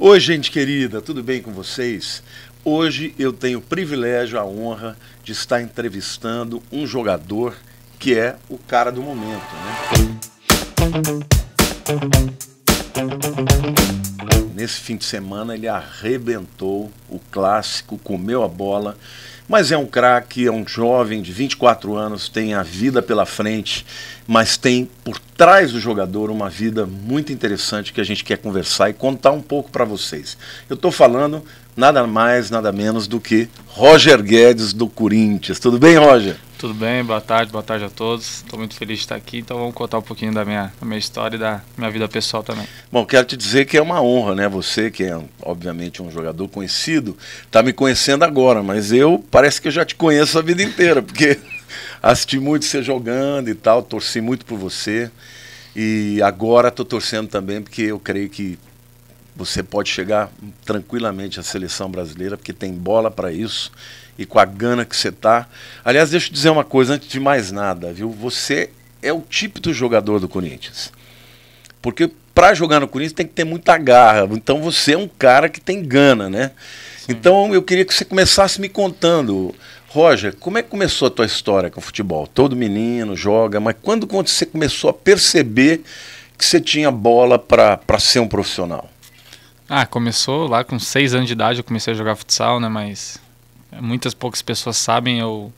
Oi, gente querida, tudo bem com vocês? Hoje eu tenho o privilégio, a honra de estar entrevistando um jogador que é o cara do momento, né? Nesse fim de semana ele arrebentou o clássico, comeu a bola, mas é um craque, é um jovem de 24 anos, tem a vida pela frente, mas tem por trás do jogador uma vida muito interessante que a gente quer conversar e contar um pouco para vocês. Eu estou falando nada mais, nada menos do que Roger Guedes do Corinthians. Tudo bem, Roger? Tudo bem, boa tarde, boa tarde a todos. Estou muito feliz de estar aqui, então vamos contar um pouquinho da minha, da minha história e da minha vida pessoal também. Bom, quero te dizer que é uma honra, né? Você, que é obviamente um jogador conhecido, está me conhecendo agora, mas eu parece que eu já te conheço a vida inteira, porque assisti muito você jogando e tal, torci muito por você. E agora estou torcendo também, porque eu creio que você pode chegar tranquilamente à seleção brasileira, porque tem bola para isso e com a gana que você tá. Aliás, deixa eu dizer uma coisa antes de mais nada, viu? Você é o típico jogador do Corinthians. Porque para jogar no Corinthians tem que ter muita garra. Então você é um cara que tem gana, né? Sim. Então eu queria que você começasse me contando, Roger, como é que começou a tua história com o futebol? Todo menino joga, mas quando, quando você começou a perceber que você tinha bola para ser um profissional? Ah, começou lá com seis anos de idade, eu comecei a jogar futsal, né? Mas muitas poucas pessoas sabem, eu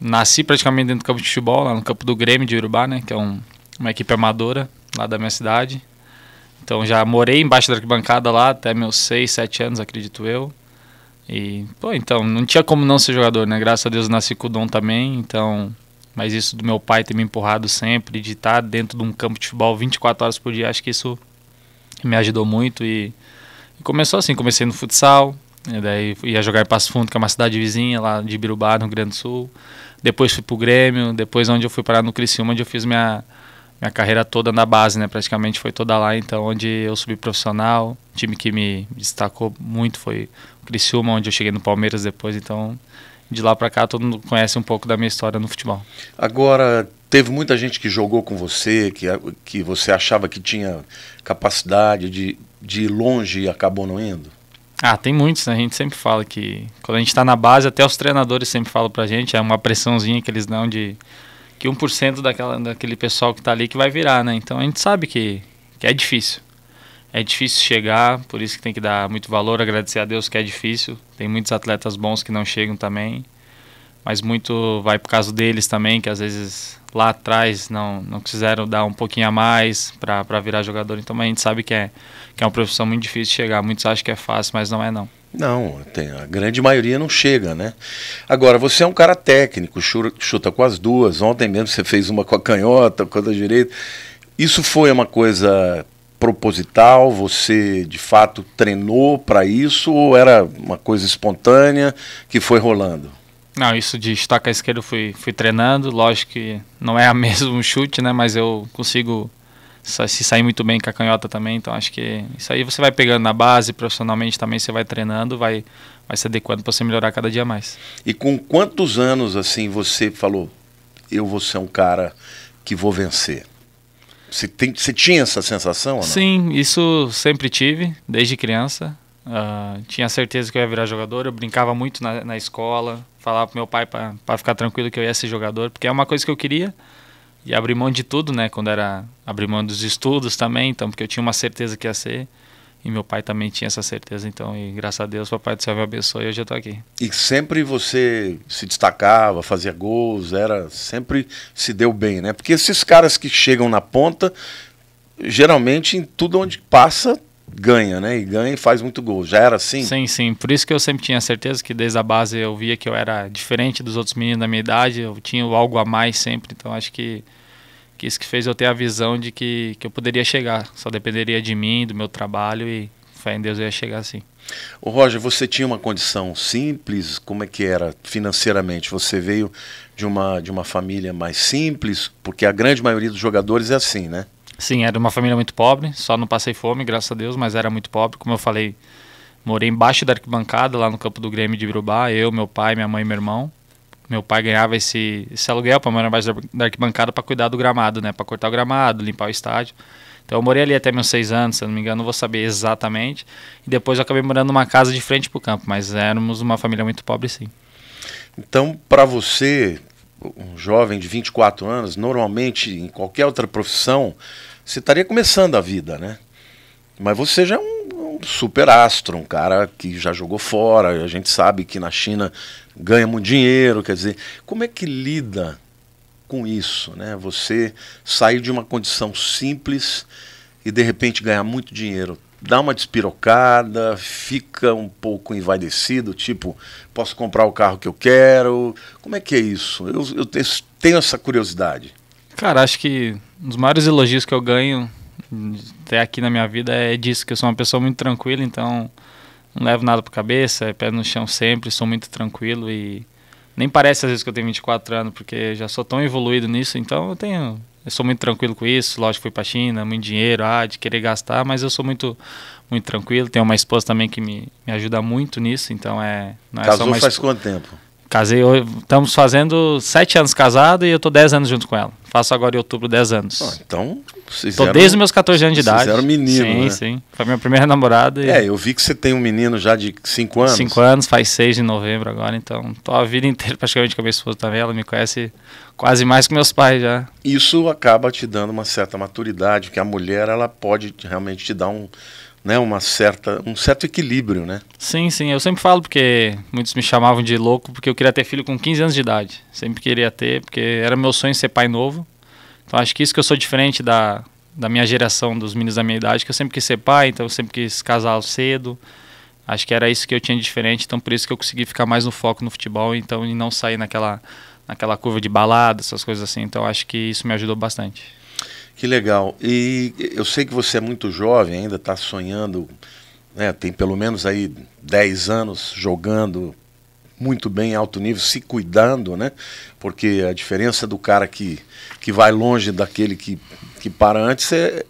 nasci praticamente dentro do campo de futebol, lá no campo do Grêmio de Urubá, né, que é um, uma equipe amadora lá da minha cidade. Então já morei embaixo da arquibancada lá até meus 6, 7 anos, acredito eu. E, pô, então, não tinha como não ser jogador, né? Graças a Deus nasci com o dom também, então... Mas isso do meu pai ter me empurrado sempre, de estar dentro de um campo de futebol 24 horas por dia, acho que isso me ajudou muito e, e começou assim, comecei no futsal, e daí ia jogar em Passo Fundo, que é uma cidade vizinha lá de Birubá, no Rio Grande do Sul. Depois fui pro Grêmio, depois onde eu fui parar no Criciúma, onde eu fiz minha, minha carreira toda na base, né? Praticamente foi toda lá, então, onde eu subi profissional. O time que me destacou muito foi o Criciúma, onde eu cheguei no Palmeiras depois, então... De lá para cá, todo mundo conhece um pouco da minha história no futebol. Agora, teve muita gente que jogou com você, que, que você achava que tinha capacidade de, de ir longe e acabou não indo? Ah, tem muitos, né? A gente sempre fala que quando a gente está na base, até os treinadores sempre falam pra gente, é uma pressãozinha que eles dão de que 1% daquela, daquele pessoal que está ali que vai virar, né? Então a gente sabe que, que é difícil. É difícil chegar, por isso que tem que dar muito valor, agradecer a Deus que é difícil. Tem muitos atletas bons que não chegam também, mas muito vai por causa deles também, que às vezes lá atrás não, não quiseram dar um pouquinho a mais para virar jogador. Então a gente sabe que é, que é uma profissão muito difícil de chegar. Muitos acham que é fácil, mas não é não. Não, tem, a grande maioria não chega, né? Agora, você é um cara técnico, chuta com as duas. Ontem mesmo você fez uma com a canhota, com a direita. Isso foi uma coisa proposital? Você de fato treinou para isso ou era uma coisa espontânea que foi rolando? Não, isso de estaca esquerda eu fui, fui treinando. Lógico que não é a mesmo chute, né? Mas eu consigo se sair muito bem com a canhota também. Então acho que isso aí você vai pegando na base, profissionalmente também você vai treinando, vai, vai se adequando para você melhorar cada dia mais. E com quantos anos assim você falou, eu vou ser um cara que vou vencer? Você, tem, você tinha essa sensação ou não? Sim, isso sempre tive, desde criança. Uh, tinha certeza que eu ia virar jogador. Eu brincava muito na, na escola, falava pro meu pai para ficar tranquilo que eu ia ser jogador, porque é uma coisa que eu queria. E abrir mão de tudo, né? Quando era abrir mão dos estudos também, então, porque eu tinha uma certeza que ia ser. E meu pai também tinha essa certeza, então, e graças a Deus, o papai do céu me abençoou e hoje eu estou aqui. E sempre você se destacava, fazia gols, era sempre se deu bem, né? Porque esses caras que chegam na ponta, geralmente em tudo onde passa ganha, né? E ganha e faz muito gol. Já era assim? Sim, sim. Por isso que eu sempre tinha certeza que desde a base eu via que eu era diferente dos outros meninos da minha idade, eu tinha algo a mais sempre. Então acho que, que isso que fez eu ter a visão de que, que eu poderia chegar. Só dependeria de mim, do meu trabalho e fé em Deus eu ia chegar assim. Ô Roger, você tinha uma condição simples? Como é que era financeiramente? Você veio de uma, de uma família mais simples? Porque a grande maioria dos jogadores é assim, né? Sim, era uma família muito pobre, só não passei fome, graças a Deus, mas era muito pobre. Como eu falei, morei embaixo da arquibancada, lá no campo do Grêmio de Birubá, eu, meu pai, minha mãe e meu irmão. Meu pai ganhava esse, esse aluguel para morar embaixo da arquibancada para cuidar do gramado, né? Para cortar o gramado, limpar o estádio. Então eu morei ali até meus seis anos, se não me engano, não vou saber exatamente. E depois eu acabei morando numa casa de frente para o campo, mas éramos uma família muito pobre, sim. Então, para você, um jovem de 24 anos, normalmente em qualquer outra profissão, você estaria começando a vida, né? Mas você já é um, um super astro, um cara que já jogou fora, a gente sabe que na China ganha muito dinheiro, quer dizer, como é que lida com isso, né? Você sair de uma condição simples e de repente ganhar muito dinheiro dá uma despirocada, fica um pouco envaidecido, tipo, posso comprar o carro que eu quero? Como é que é isso? Eu, eu tenho essa curiosidade. Cara, acho que um dos maiores elogios que eu ganho até aqui na minha vida é disso, que eu sou uma pessoa muito tranquila, então não levo nada a cabeça, é pé no chão sempre, sou muito tranquilo e nem parece às vezes que eu tenho 24 anos, porque já sou tão evoluído nisso, então eu tenho eu sou muito tranquilo com isso. Lógico, que fui para China, muito dinheiro, ah, de querer gastar, mas eu sou muito muito tranquilo. Tenho uma esposa também que me, me ajuda muito nisso, então é. Não é Casou só uma faz quanto tempo? Casei, estamos fazendo sete anos casado e eu tô dez anos junto com ela. Faço agora em outubro dez anos. Ah, então, vocês Tô desde meus 14 anos de idade. Vocês eram menino, Sim, né? sim. Foi minha primeira namorada. E... É, eu vi que você tem um menino já de cinco anos. Cinco anos, faz seis em novembro agora, então tô a vida inteira praticamente com a minha esposa também. Ela me conhece quase mais que meus pais já. Isso acaba te dando uma certa maturidade, que a mulher, ela pode realmente te dar um né, uma certa, um certo equilíbrio, né? Sim, sim. Eu sempre falo porque muitos me chamavam de louco porque eu queria ter filho com 15 anos de idade. Sempre queria ter, porque era meu sonho ser pai novo. Então acho que isso que eu sou diferente da, da minha geração, dos meninos da minha idade, que eu sempre quis ser pai, então eu sempre quis casar cedo. Acho que era isso que eu tinha de diferente, então por isso que eu consegui ficar mais no foco no futebol, então e não sair naquela naquela curva de balada, essas coisas assim. Então acho que isso me ajudou bastante. Que legal. E eu sei que você é muito jovem, ainda está sonhando, né? tem pelo menos aí 10 anos jogando muito bem em alto nível, se cuidando, né? Porque a diferença do cara que, que vai longe daquele que, que para antes é,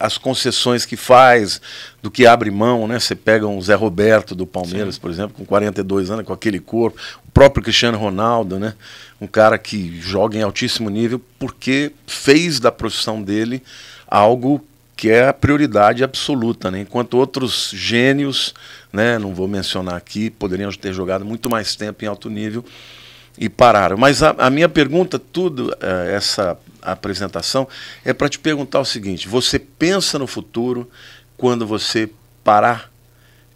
as concessões que faz, do que abre mão, né? Você pega um Zé Roberto do Palmeiras, Sim. por exemplo, com 42 anos, com aquele corpo, o próprio Cristiano Ronaldo, né? Um cara que joga em altíssimo nível porque fez da profissão dele algo que é a prioridade absoluta, né? Enquanto outros gênios, né, não vou mencionar aqui, poderiam ter jogado muito mais tempo em alto nível e pararam. Mas a, a minha pergunta, tudo uh, essa apresentação, é para te perguntar o seguinte: você pensa no futuro quando você parar?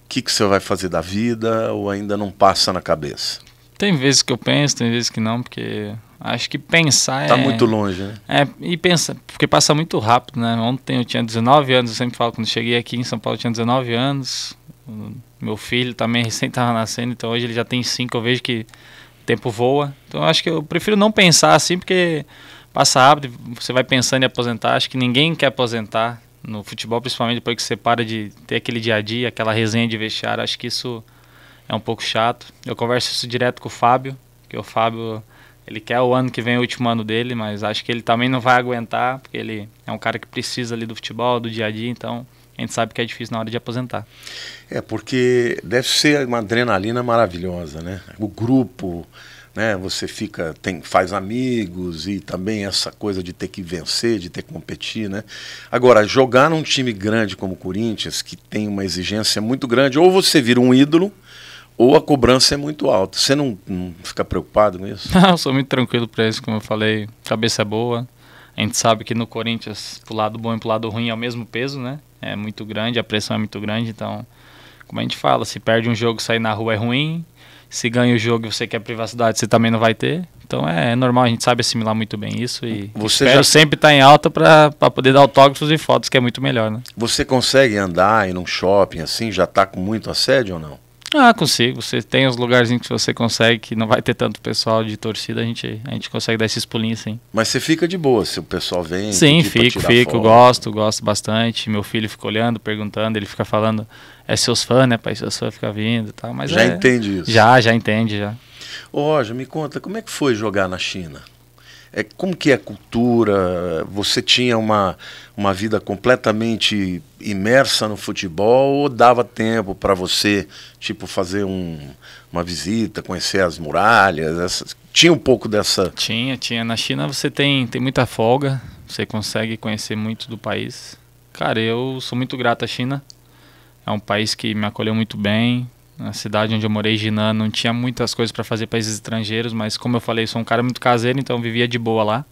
O que, que você vai fazer da vida ou ainda não passa na cabeça? Tem vezes que eu penso, tem vezes que não, porque acho que pensar tá é. Tá muito longe, né? É, e pensa, porque passa muito rápido, né? Ontem eu tinha 19 anos, eu sempre falo, quando cheguei aqui em São Paulo, eu tinha 19 anos. Meu filho também recém estava nascendo, então hoje ele já tem 5. Eu vejo que tempo voa. Então eu acho que eu prefiro não pensar assim, porque passa rápido, você vai pensando em aposentar. Acho que ninguém quer aposentar no futebol, principalmente depois que você para de ter aquele dia a dia, aquela resenha de vestiário. Acho que isso é um pouco chato. Eu converso isso direto com o Fábio, que o Fábio ele quer o ano que vem o último ano dele, mas acho que ele também não vai aguentar, porque ele é um cara que precisa ali do futebol, do dia a dia, então a gente sabe que é difícil na hora de aposentar. É, porque deve ser uma adrenalina maravilhosa, né? O grupo, né? Você fica, tem, faz amigos e também essa coisa de ter que vencer, de ter que competir, né? Agora, jogar num time grande como o Corinthians, que tem uma exigência muito grande, ou você vira um ídolo, ou a cobrança é muito alta. Você não, não fica preocupado com isso? Não, eu sou muito tranquilo para isso, como eu falei, cabeça é boa. A gente sabe que no Corinthians, pro lado bom e pro lado ruim é o mesmo peso, né? é muito grande, a pressão é muito grande, então, como a gente fala, se perde um jogo, sair na rua é ruim, se ganha o jogo e você quer privacidade, você também não vai ter. Então é, é, normal, a gente sabe assimilar muito bem isso e você espero já... sempre estar tá em alta para poder dar autógrafos e fotos, que é muito melhor, né? Você consegue andar em um shopping assim, já está com muito assédio ou não? Ah, consigo. Você tem os lugarzinhos que você consegue, que não vai ter tanto pessoal de torcida, a gente, a gente consegue dar esses pulinhos sim. Mas você fica de boa se o pessoal vem? Sim, fico, fico. Foto. Gosto, gosto bastante. Meu filho fica olhando, perguntando, ele fica falando, é seus fãs, né, pai? Seus fãs fica vindo e tal. Mas já é, entende isso? Já, já entende, já. Ô Roger, me conta, como é que foi jogar na China? É, como que é a cultura? Você tinha uma, uma vida completamente imersa no futebol ou dava tempo para você, tipo, fazer um, uma visita, conhecer as muralhas? Essas... Tinha um pouco dessa... Tinha, tinha. Na China você tem, tem muita folga, você consegue conhecer muito do país. Cara, eu sou muito grato à China. É um país que me acolheu muito bem, na cidade onde eu morei, Jinan não tinha muitas coisas para fazer países estrangeiros, mas como eu falei, sou um cara muito caseiro, então vivia de boa lá.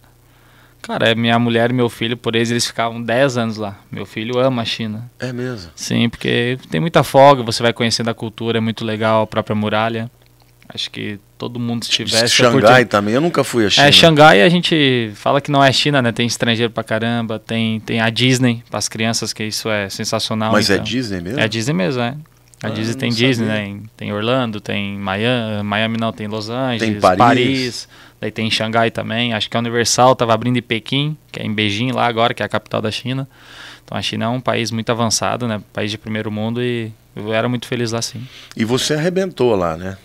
Cara, é minha mulher e meu filho, por eles, eles ficavam 10 anos lá. Meu filho ama a China. É mesmo? Sim, porque tem muita folga, você vai conhecendo a cultura, é muito legal, a própria muralha. Acho que todo mundo se tivesse. Xangai também, eu nunca fui a é, China. É, Xangai a gente fala que não é China, né? Tem estrangeiro pra caramba, tem, tem a Disney para as crianças, que isso é sensacional. Mas é então. é Disney mesmo? É Disney mesmo, é. A ah, Disney ah, tem Disney, né? tem Orlando, tem Miami, Miami não, tem Los Angeles, tem Paris. Paris. daí tem Xangai também. Acho que a Universal estava abrindo em Pequim, que é em Beijing lá agora, que é a capital da China. Então a China é um país muito avançado, né? País de primeiro mundo e eu era muito feliz lá sim. E você arrebentou lá, né?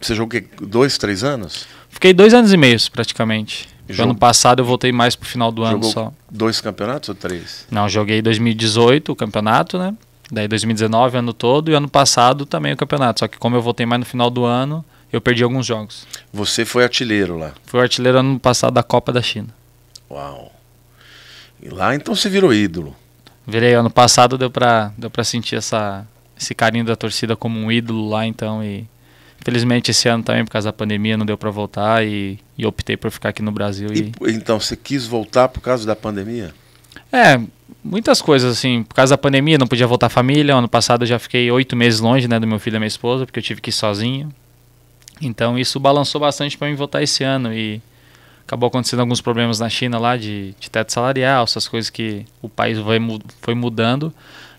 Você jogou dois, três anos? Fiquei dois anos e meio praticamente. Jog... Ano passado eu voltei mais pro final do jogou ano só. Dois campeonatos ou três? Não, joguei 2018 o campeonato, né? Daí 2019, ano todo, e ano passado também o campeonato. Só que como eu voltei mais no final do ano, eu perdi alguns jogos. Você foi artilheiro lá? Fui artilheiro ano passado da Copa da China. Uau. E lá então você virou ídolo. Virei ano passado, deu pra, deu pra sentir essa, esse carinho da torcida como um ídolo lá, então. E felizmente esse ano também, por causa da pandemia, não deu para voltar e, e, optei por ficar aqui no Brasil. E, e... Então, você quis voltar por causa da pandemia? É, muitas coisas, assim, por causa da pandemia, não podia voltar à família. Ano passado eu já fiquei oito meses longe, né, do meu filho e da minha esposa, porque eu tive que ir sozinho. Então isso balançou bastante para mim voltar esse ano e acabou acontecendo alguns problemas na China lá de, de teto salarial, essas coisas que o país foi, foi mudando.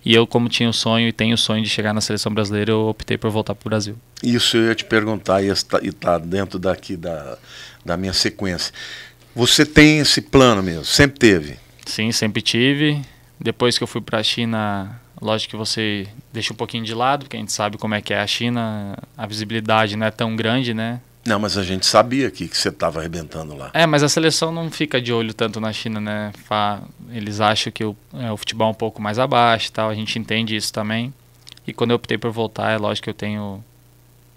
E eu, como tinha o sonho e tenho o sonho de chegar na seleção brasileira, eu optei por voltar para o Brasil. Isso eu ia te perguntar, e está tá dentro daqui da, da minha sequência. Você tem esse plano mesmo? Sempre teve? Sim, sempre tive. Depois que eu fui para a China, lógico que você deixa um pouquinho de lado, porque a gente sabe como é que é a China, a visibilidade não é tão grande, né? Não, mas a gente sabia que, que você estava arrebentando lá. É, mas a seleção não fica de olho tanto na China, né? Eles acham que o, é, o futebol é um pouco mais abaixo e tal, a gente entende isso também. E quando eu optei por voltar, é lógico que eu tenho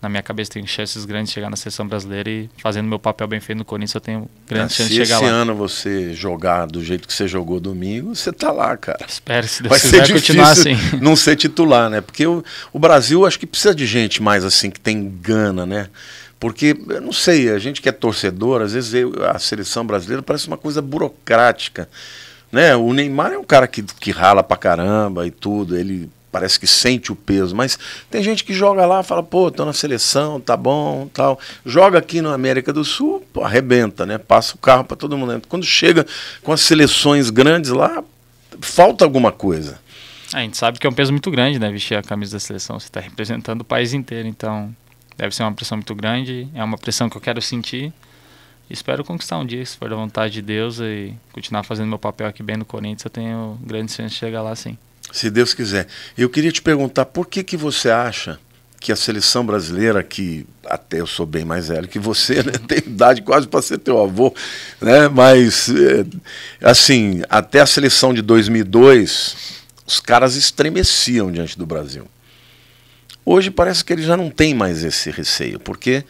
na minha cabeça tem chances grandes de chegar na seleção brasileira e fazendo meu papel bem feito no Corinthians eu tenho grandes é, chances de chegar lá. Se esse ano você jogar do jeito que você jogou domingo, você tá lá, cara. Espero, se Deus Vai quiser, ser continuar assim. não ser titular, né? Porque o, o Brasil acho que precisa de gente mais assim, que tem gana, né? Porque, eu não sei, a gente que é torcedor, às vezes eu, a seleção brasileira parece uma coisa burocrática. Né? O Neymar é um cara que, que rala pra caramba e tudo, ele parece que sente o peso, mas tem gente que joga lá, fala, pô, tô na seleção, tá bom, tal. Joga aqui na América do Sul, pô, arrebenta, né? Passa o carro para todo mundo. Quando chega com as seleções grandes lá, falta alguma coisa. É, a gente sabe que é um peso muito grande, né? Vestir a camisa da seleção, você está representando o país inteiro, então deve ser uma pressão muito grande, é uma pressão que eu quero sentir. Espero conquistar um dia, se for da vontade de Deus, e continuar fazendo meu papel aqui bem no Corinthians, eu tenho grande chance de chegar lá sim. Se Deus quiser. Eu queria te perguntar por que, que você acha que a seleção brasileira, que até eu sou bem mais velho que você, né? idade quase para ser teu avô, né? mas eh, assim, até a seleção de 2002, os caras estremeciam diante do Brasil. Hoje parece que eles já não têm mais esse receio, porque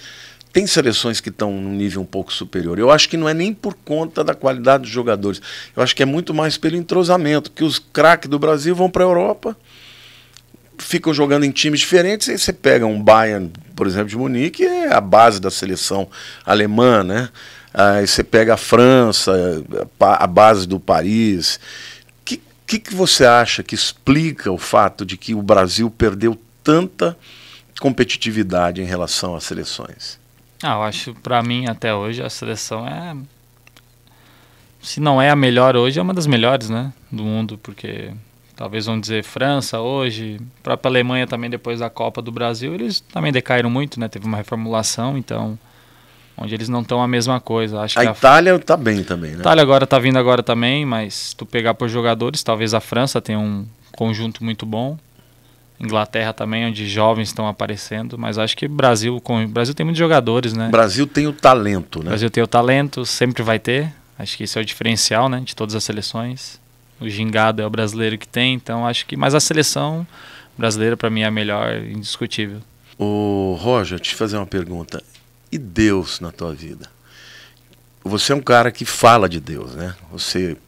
tem seleções que estão num nível um pouco superior. Eu acho que não é nem por conta da qualidade dos jogadores. Eu acho que é muito mais pelo entrosamento, que os craques do Brasil vão para a Europa, ficam jogando em times diferentes, e você pega um Bayern, por exemplo, de Munique, é a base da seleção alemã, né? Aí você pega a França, a base do Paris. O que, que, que você acha que explica o fato de que o Brasil perdeu tanta competitividade em relação às seleções? Ah, eu acho, para mim, até hoje, a seleção é. Se não é a melhor hoje, é uma das melhores, né? Do mundo, porque talvez vão dizer França hoje, própria Alemanha também, depois da Copa do Brasil, eles também decaíram muito, né? Teve uma reformulação, então. Onde eles não estão a mesma coisa. Acho a, a Itália está bem também, né? Itália agora está vindo agora também, mas se tu pegar por jogadores, talvez a França tenha um conjunto muito bom. Inglaterra também, onde jovens estão aparecendo, mas acho que Brasil, com, Brasil tem muitos jogadores, né? Brasil tem o talento, né? Brasil tem o talento, sempre vai ter. Acho que isso é o diferencial, né, de todas as seleções. O gingado é o brasileiro que tem, então acho que, mas a seleção brasileira para mim é a melhor, indiscutível. O Roger, te fazer uma pergunta. E Deus na tua vida? Você é um cara que fala de Deus, né? Você,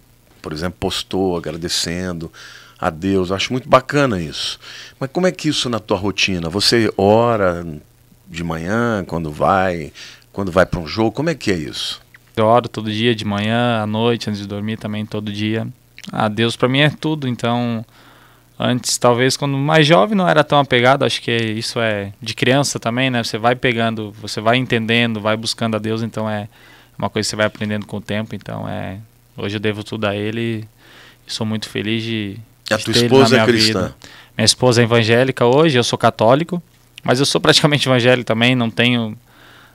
por exemplo, postou agradecendo, a Deus. acho muito bacana isso. Mas como é que isso na tua rotina? Você ora de manhã, quando vai, quando vai para um jogo, como é que é isso? Eu oro todo dia, de manhã, à noite, antes de dormir também, todo dia. A ah, Deus para mim é tudo, então antes talvez quando mais jovem não era tão apegado, acho que isso é de criança também, né? Você vai pegando, você vai entendendo, vai buscando a Deus, então é uma coisa que você vai aprendendo com o tempo, então é hoje eu devo tudo a ele e sou muito feliz de a tua esposa é cristã? Vida. Minha esposa é evangélica hoje, eu sou católico, mas eu sou praticamente evangélico também, não tenho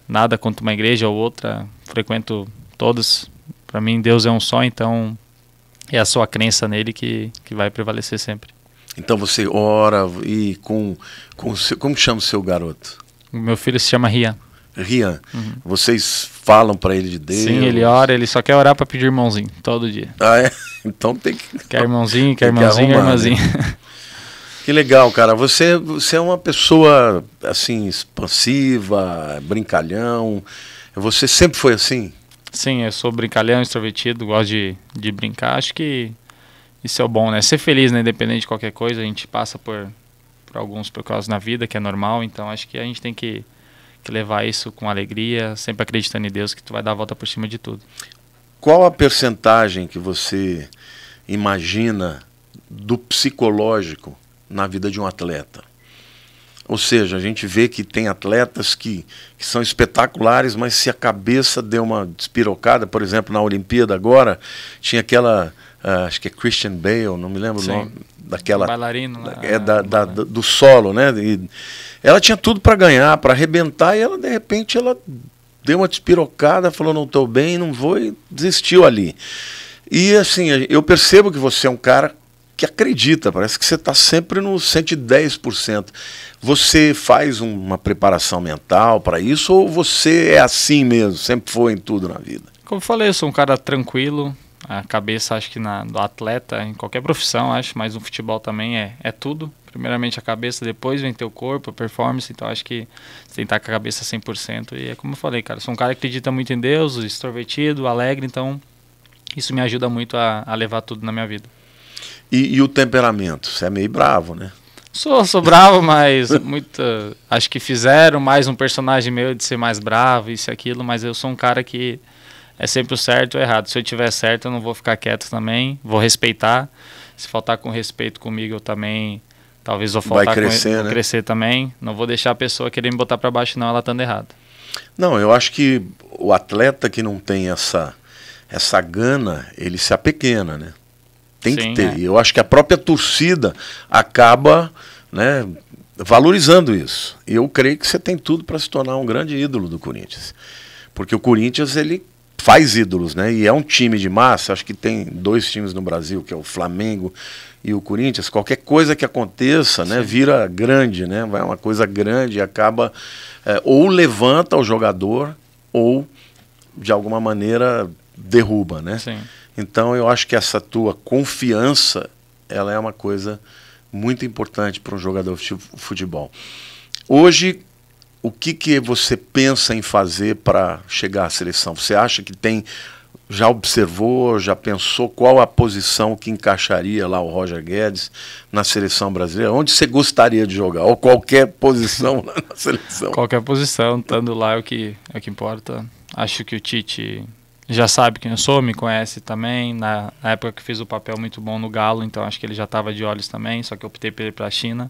nada contra uma igreja ou outra, frequento todas. Para mim, Deus é um só, então é a sua crença nele que, que vai prevalecer sempre. Então você ora e com, com seu, como chama o seu garoto? Meu filho se chama Rian. Rian, uhum. vocês falam para ele de Deus? Sim, ele ora, ele só quer orar para pedir irmãozinho, todo dia. Ah, é? Então tem que... Quer irmãozinho, quer irmãozinho, que arrumar, irmãzinho. Né? Que legal, cara. Você, você é uma pessoa, assim, expansiva, brincalhão. Você sempre foi assim? Sim, eu sou brincalhão, extrovertido, gosto de, de brincar. Acho que isso é bom, né? Ser feliz, né? Independente de qualquer coisa, a gente passa por, por alguns percalços na vida, que é normal. Então, acho que a gente tem que que levar isso com alegria, sempre acreditando em Deus que tu vai dar a volta por cima de tudo. Qual a percentagem que você imagina do psicológico na vida de um atleta? Ou seja, a gente vê que tem atletas que, que são espetaculares, mas se a cabeça deu uma despirocada, por exemplo, na Olimpíada agora, tinha aquela uh, acho que é Christian Bale, não me lembro Sim. o nome daquela bailarino da, né? é da, ah, da, do solo, né? E ela tinha tudo para ganhar, para arrebentar e ela de repente ela deu uma despirocada, falou não estou bem, não vou e desistiu ali. E assim, eu percebo que você é um cara que acredita, parece que você está sempre no 110%. Você faz uma preparação mental para isso ou você é assim mesmo, sempre foi em tudo na vida? Como eu falei, eu sou um cara tranquilo, a cabeça, acho que na, do atleta, em qualquer profissão, acho, mas no futebol também é, é tudo. Primeiramente a cabeça, depois vem teu corpo, a performance, então acho que você tem que estar com a cabeça 100%. E é como eu falei, cara, sou um cara que acredita muito em Deus, extrovertido, alegre, então isso me ajuda muito a, a levar tudo na minha vida. E, e o temperamento? Você é meio bravo, né? Sou, sou bravo, mas muito. Acho que fizeram mais um personagem meu de ser mais bravo, isso e aquilo, mas eu sou um cara que é sempre o certo ou errado. Se eu tiver certo, eu não vou ficar quieto também, vou respeitar. Se faltar com respeito comigo, eu também talvez vou faltar Vai crescer, com, né? crescer também. Não vou deixar a pessoa querer me botar para baixo não, ela estando errada. Não, eu acho que o atleta que não tem essa essa gana, ele se apequena, né? Tem Sim, que ter. É. E eu acho que a própria torcida acaba, né, valorizando isso. Eu creio que você tem tudo para se tornar um grande ídolo do Corinthians. Porque o Corinthians ele faz ídolos, né? E é um time de massa. Acho que tem dois times no Brasil, que é o Flamengo e o Corinthians. Qualquer coisa que aconteça, né, Sim. né? Vira grande, né? Vai uma coisa grande e acaba é, ou levanta o jogador ou de alguma maneira derruba, né? Sim. Então eu acho que essa tua confiança, ela é uma coisa muito importante para um jogador de futebol. Hoje o que, que você pensa em fazer para chegar à seleção? Você acha que tem. Já observou, já pensou qual a posição que encaixaria lá o Roger Guedes na seleção brasileira? Onde você gostaria de jogar? Ou qualquer posição lá na seleção? Qualquer posição, estando lá é o que, é o que importa. Acho que o Tite já sabe quem eu sou, me conhece também. Na, na época que fez o papel muito bom no Galo, então acho que ele já estava de olhos também, só que optei por ir para a China.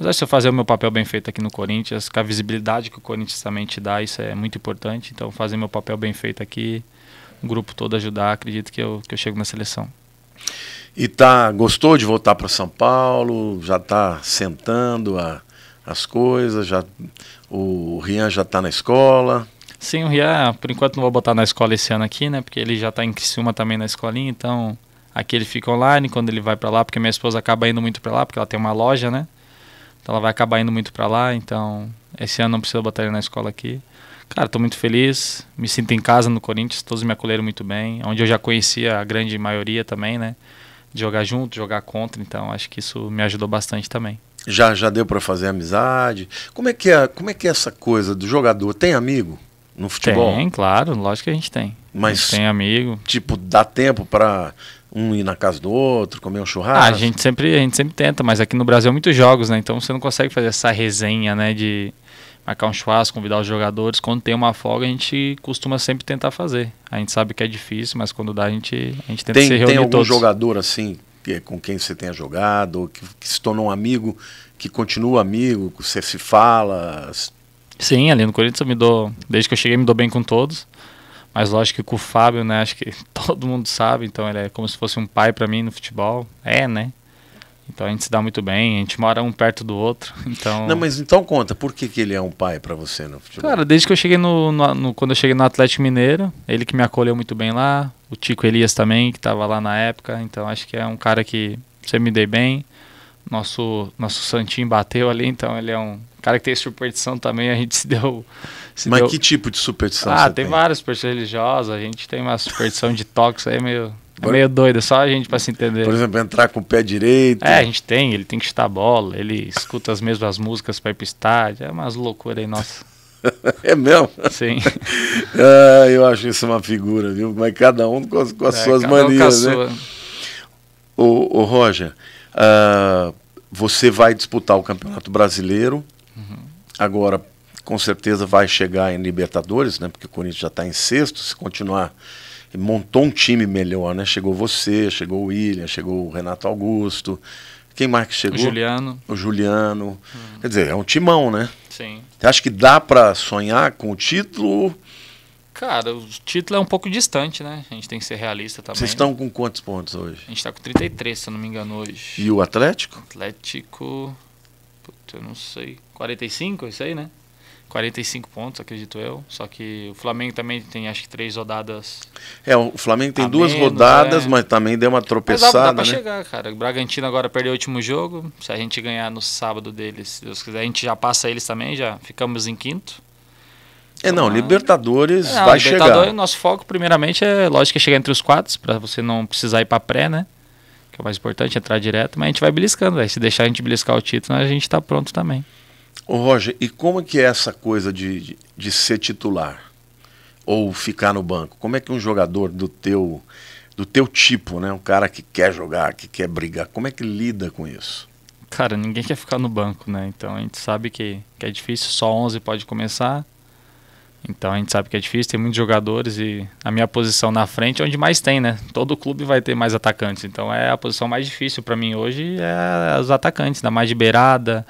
Mas acho que se eu fazer o meu papel bem feito aqui no Corinthians, com a visibilidade que o Corinthians também te dá, isso é muito importante. Então, fazer meu papel bem feito aqui, o grupo todo ajudar, acredito que eu, que eu chego na seleção. E tá, gostou de voltar para São Paulo? Já está sentando a, as coisas? Já o Rian já está na escola? Sim, o Rian, por enquanto não vou botar na escola esse ano aqui, né? Porque ele já está em Criciúma também na escolinha, então aqui ele fica online quando ele vai para lá, porque minha esposa acaba indo muito para lá, porque ela tem uma loja, né? Então ela vai acabar indo muito para lá, então esse ano não precisa botar ele na escola aqui. Cara, estou muito feliz, me sinto em casa no Corinthians, todos me acolheram muito bem, onde eu já conhecia a grande maioria também, né? De jogar junto, jogar contra, então acho que isso me ajudou bastante também. Já já deu para fazer amizade? Como é que é, como é que é essa coisa do jogador? Tem amigo no futebol? Tem, claro, lógico que a gente tem. Mas gente tem amigo. Tipo, dá tempo para um ir na casa do outro, comer um churrasco? Ah, a gente sempre, a gente sempre tenta, mas aqui no Brasil é muitos jogos, né? Então você não consegue fazer essa resenha, né, de marcar um churrasco, convidar os jogadores. Quando tem uma folga, a gente costuma sempre tentar fazer. A gente sabe que é difícil, mas quando dá, a gente, a gente tenta tem, se reunir Tem algum todos. jogador assim, que, é com quem você tenha jogado, que, que, se tornou um amigo, que continua amigo, que você se fala? Sim, ali no Corinthians eu me dou, desde que eu cheguei, me dou bem com todos. Mas lógico que com o Fábio, né, acho que todo mundo sabe, então ele é como se fosse um pai para mim no futebol. É, né? Então a gente se dá muito bem, a gente mora um perto do outro, então... Não, mas então conta, por que, que ele é um pai para você no futebol? Cara, desde que eu cheguei no, no, no, Quando eu cheguei no Atlético Mineiro, ele que me acolheu muito bem lá, o Tico Elias também, que estava lá na época, então acho que é um cara que você me dei bem, nosso, nosso Santinho bateu ali, então ele é um cara que tem superstição também, a gente se deu mas deu... que tipo de superstição? Ah, tem, tem, várias superstições religiosas. A gente tem uma superstição de toques aí meio. É meio doida só a gente para se entender. Por exemplo, entrar com o pé direito. É, a gente tem, ele tem que chutar a bola, ele escuta as mesmas músicas para ir pro estádio, é umas loucuras aí, nossa. É mesmo? Sim. ah, eu acho isso uma figura, viu? Mas cada um com as, com as é, suas manias, um né? Sua. o ô Roger, ah, você vai disputar o Campeonato Brasileiro. Uhum. Agora, com certeza vai chegar em Libertadores, né? Porque o Corinthians já está em sexto, se continuar montou um time melhor, né? Chegou você, chegou o William, chegou o Renato Augusto. Quem mais que chegou? O Juliano. O Juliano. Hum. Quer dizer, é um timão, né? Sim. Você acha que dá para sonhar com o título? Cara, o título é um pouco distante, né? A gente tem que ser realista também. Vocês estão com quantos pontos hoje? A gente está com 33, se eu não me engano, hoje. E o Atlético? Atlético. Puta, eu não sei. 45, isso aí, né? 45 pontos, acredito eu. Só que o Flamengo também tem acho que três rodadas. É, o Flamengo tem duas menos, rodadas, é. mas também deu uma tropeçada. Mas dá, dá pra né? chegar, cara. O Bragantino agora perdeu o último jogo. Se a gente ganhar no sábado deles, se Deus quiser, a gente já passa eles também, já ficamos em quinto. É, não, então, Libertadores é, não, vai Libertadores, chegar. Nosso foco, primeiramente, é lógico é chegar entre os quatro, para você não precisar ir para pré, né? Que é o mais importante, entrar direto, mas a gente vai beliscando, véio. se deixar a gente beliscar o título, a gente tá pronto também. Ô Roger, e como é que é essa coisa de, de, de ser titular? Ou ficar no banco? Como é que um jogador do teu do teu tipo, né? Um cara que quer jogar, que quer brigar. Como é que lida com isso? Cara, ninguém quer ficar no banco, né? Então a gente sabe que, que é difícil, só 11 pode começar. Então a gente sabe que é difícil, tem muitos jogadores e a minha posição na frente é onde mais tem, né? Todo clube vai ter mais atacantes, então é a posição mais difícil para mim hoje é os atacantes, da mais de beirada,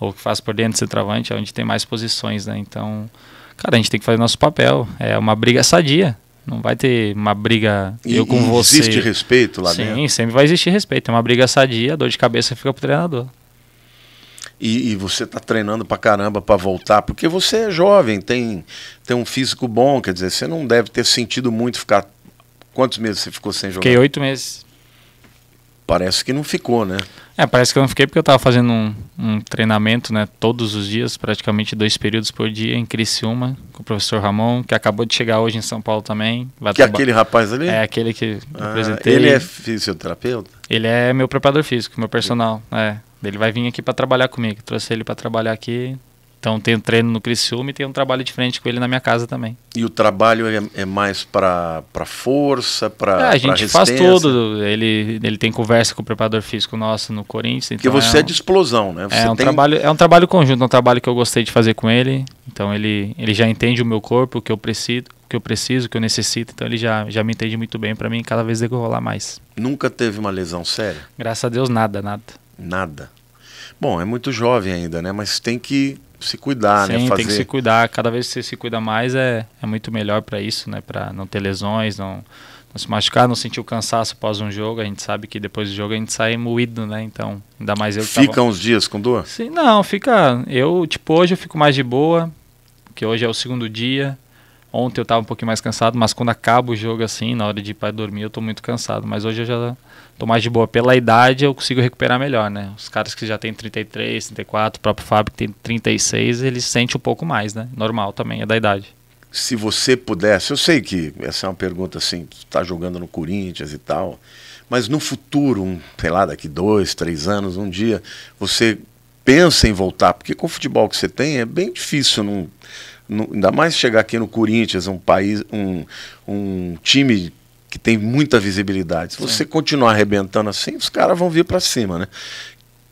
ou que faz por dentro do centroavante, é onde tem mais posições, né? Então, cara, a gente tem que fazer nosso papel. É uma briga sadia. Não vai ter uma briga e, eu com você. Existe respeito lá Sim, dentro? Sim, sempre vai existir respeito. É uma briga sadia, dor de cabeça fica pro treinador. E, e, você está treinando para caramba para voltar, porque você é jovem, tem, tem um físico bom, quer dizer, você não deve ter sentido muito ficar. Quantos meses você ficou sem jogar? Fiquei oito meses. Parece que não ficou, né? É, parece que eu não fiquei porque eu estava fazendo um, um, treinamento, né, todos os dias, praticamente dois períodos por dia em Criciúma, com o professor Ramon, que acabou de chegar hoje em São Paulo também. que é aquele rapaz ali? É, aquele que ah, eu apresentei. Ele é fisioterapeuta? Ele é meu preparador físico, meu personal, é. Ele vai vir aqui para trabalhar comigo. Trouxe ele para trabalhar aqui então tem um treino no Criciúma e tem um trabalho diferente com ele na minha casa também. E o trabalho é, é mais para força, para é, A gente faz tudo. Ele, ele tem conversa com o preparador físico nosso no Corinthians. Então Porque você é, é um, é de explosão, né? É você é, um tem... trabalho, é um trabalho conjunto, é um trabalho que eu gostei de fazer com ele. Então ele, ele já entende o meu corpo, o que eu preciso, o que eu preciso, o que eu necessito. Então ele já, já me entende muito bem para mim cada vez rolar mais. Nunca teve uma lesão séria? Graças a Deus, nada, nada. Nada. Bom, é muito jovem ainda, né? Mas tem que se cuidar, né? Sim, né? Fazer... tem que se cuidar. Cada vez que você se cuida mais é, é muito melhor para isso, né? Para não ter lesões, não, não se machucar, não sentir o cansaço após um jogo. A gente sabe que depois do jogo a gente sai moído, né? Então, ainda mais eu que Fica tava... uns dias com dor? Sim, não, fica. Eu, tipo, hoje eu fico mais de boa, porque hoje é o segundo dia. Ontem eu estava um pouquinho mais cansado, mas quando acaba o jogo assim, na hora de ir para dormir, eu tô muito cansado. Mas hoje eu já mais de Boa, pela idade, eu consigo recuperar melhor, né? Os caras que já têm 33, 34, o próprio Fábio que tem 36, ele sente um pouco mais, né? Normal também, é da idade. Se você pudesse, eu sei que essa é uma pergunta assim, tu tá jogando no Corinthians e tal, mas no futuro, um, sei lá, daqui dois, três anos, um dia, você pensa em voltar, porque com o futebol que você tem é bem difícil não, não ainda mais chegar aqui no Corinthians, um país, um, um time que tem muita visibilidade. Se você Sim. continuar arrebentando assim, os caras vão vir para cima, né?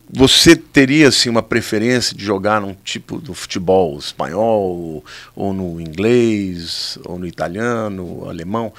Você teria assim uma preferência de jogar num tipo do futebol espanhol ou no inglês ou no italiano, alemão?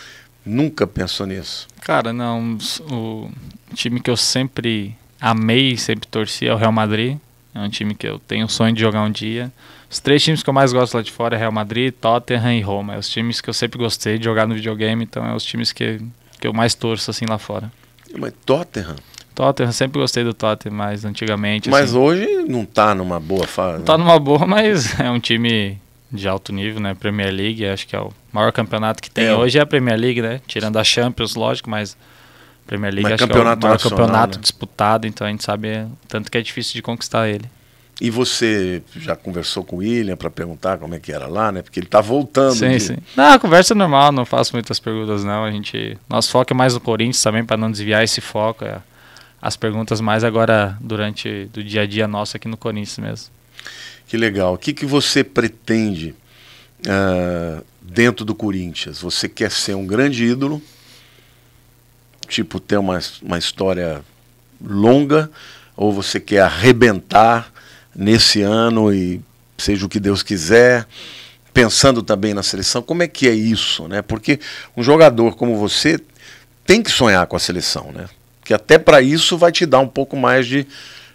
Nunca pensou nisso? Cara, não. O time que eu sempre amei, sempre torci é o Real Madrid. É um time que eu tenho o sonho de jogar um dia. Os três times que eu mais gosto lá de fora é Real Madrid, Tottenham e Roma. É os times que eu sempre gostei de jogar no videogame, então é os times que, que eu mais torço assim lá fora. Mas Tottenham? Tottenham, sempre gostei do Tottenham mais antigamente. Mas assim, hoje não tá numa boa fase. Não né? tá numa boa, mas é um time de alto nível, né? Premier League, acho que é o maior campeonato que tem é. hoje é a Premier League, né? Tirando a Champions, lógico, mas Premier League mas acho que é o maior campeonato né? disputado, então a gente sabe é, tanto que é difícil de conquistar ele. E você já conversou com o William para perguntar como é que era lá, né? Porque ele está voltando. Sim, de... sim. Não, a conversa é normal, não faço muitas perguntas, não. A gente, nosso foco é mais no Corinthians também, para não desviar esse foco. É, as perguntas mais agora durante do dia a dia nosso aqui no Corinthians mesmo. Que legal. O que, que você pretende uh, dentro do Corinthians? Você quer ser um grande ídolo, tipo ter uma, uma história longa, ou você quer arrebentar nesse ano e seja o que Deus quiser, pensando também na seleção, como é que é isso, né? Porque um jogador como você tem que sonhar com a seleção, né? Que até para isso vai te dar um pouco mais de,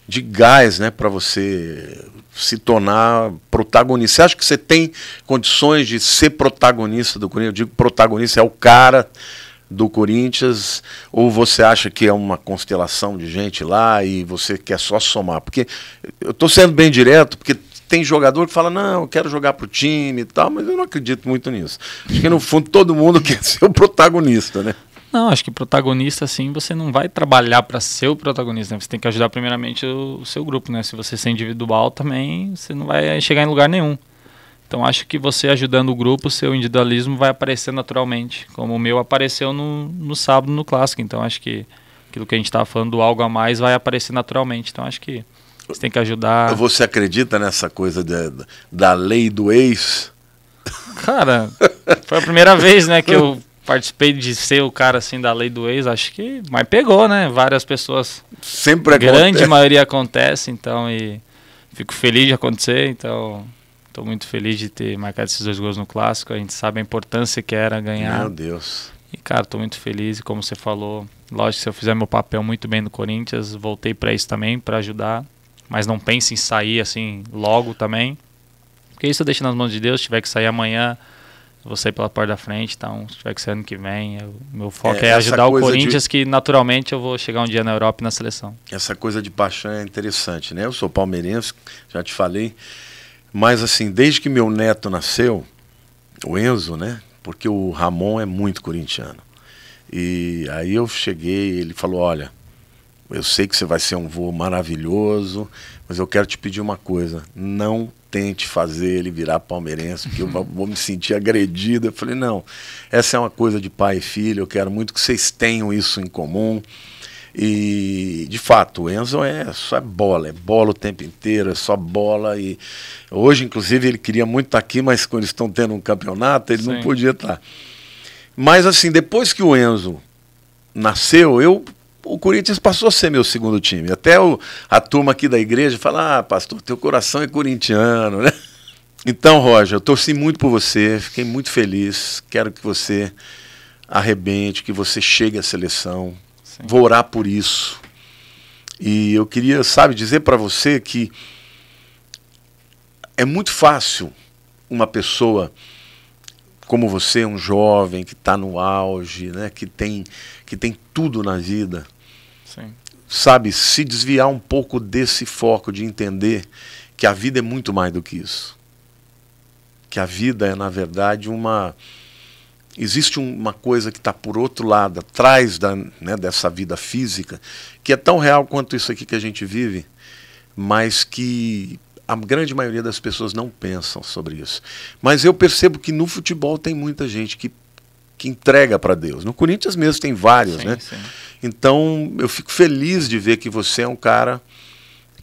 de gás, né, para você se tornar protagonista. Você acha que você tem condições de ser protagonista do Corinthians? Eu digo protagonista é o cara do Corinthians? Ou você acha que é uma constelação de gente lá e você quer só somar? Porque eu estou sendo bem direto, porque tem jogador que fala, não, eu quero jogar pro time e tal, mas eu não acredito muito nisso. Acho que no fundo todo mundo quer ser o protagonista, né? Não, acho que protagonista, assim, você não vai trabalhar para ser o protagonista. Né? Você tem que ajudar primeiramente o, o seu grupo, né? Se você ser individual também, você não vai chegar em lugar nenhum. Então acho que você ajudando o grupo, seu individualismo vai aparecer naturalmente, como o meu apareceu no, no sábado no clássico. Então acho que aquilo que a gente estava falando, algo a mais, vai aparecer naturalmente. Então acho que você tem que ajudar. Você acredita nessa coisa de, da lei do ex? Cara, foi a primeira vez né, que eu participei de ser o cara assim da lei do ex, acho que. Mas pegou, né? Várias pessoas. Sempre acontece. Grande maioria acontece, então, e fico feliz de acontecer, então Estou muito feliz de ter marcado esses dois gols no clássico. A gente sabe a importância que era ganhar. Meu Deus. E, cara, estou muito feliz. E como você falou, lógico que se eu fizer meu papel muito bem no Corinthians, voltei para isso também, para ajudar. Mas não pense em sair assim logo também. Porque isso eu deixo nas mãos de Deus. Se tiver que sair amanhã, vou sair pela porta da frente. Então, se tiver que sair ano que vem, eu, meu foco é, é ajudar o Corinthians, de... que naturalmente eu vou chegar um dia na Europa e na seleção. Essa coisa de paixão é interessante, né? Eu sou palmeirense, já te falei. Mas assim, desde que meu neto nasceu, o Enzo, né? Porque o Ramon é muito corintiano. E aí eu cheguei, ele falou: "Olha, eu sei que você vai ser um voo maravilhoso, mas eu quero te pedir uma coisa. Não tente fazer ele virar palmeirense, porque eu vou me sentir agredido Eu falei, não, essa é uma coisa de pai e filho, eu quero muito que vocês tenham isso em comum. E, de fato, o Enzo é só bola, é bola o tempo inteiro, é só bola. E hoje, inclusive, ele queria muito estar tá aqui, mas quando estão tendo um campeonato, ele Sim. não podia estar. Tá. Mas, assim, depois que o Enzo nasceu, eu o Corinthians passou a ser meu segundo time. Até o, a turma aqui da igreja fala: ah, pastor, teu coração é corintiano, né? Então, Roger, eu torci muito por você, fiquei muito feliz. Quero que você arrebente, que você chegue à seleção. Sim. Vou orar por isso. E eu queria, sabe, dizer para você que é muito fácil uma pessoa como você, um jovem que está no auge, né, que tem que tem tudo na vida, Sim. sabe, se desviar um pouco desse foco de entender que a vida é muito mais do que isso, que a vida é na verdade uma existe uma coisa que está por outro lado, atrás da, né, dessa vida física, que é tão real quanto isso aqui que a gente vive, mas que a grande maioria das pessoas não pensam sobre isso. Mas eu percebo que no futebol tem muita gente que, que entrega para Deus. No Corinthians mesmo tem vários, sim, né? Sim. Então eu fico feliz de ver que você é um cara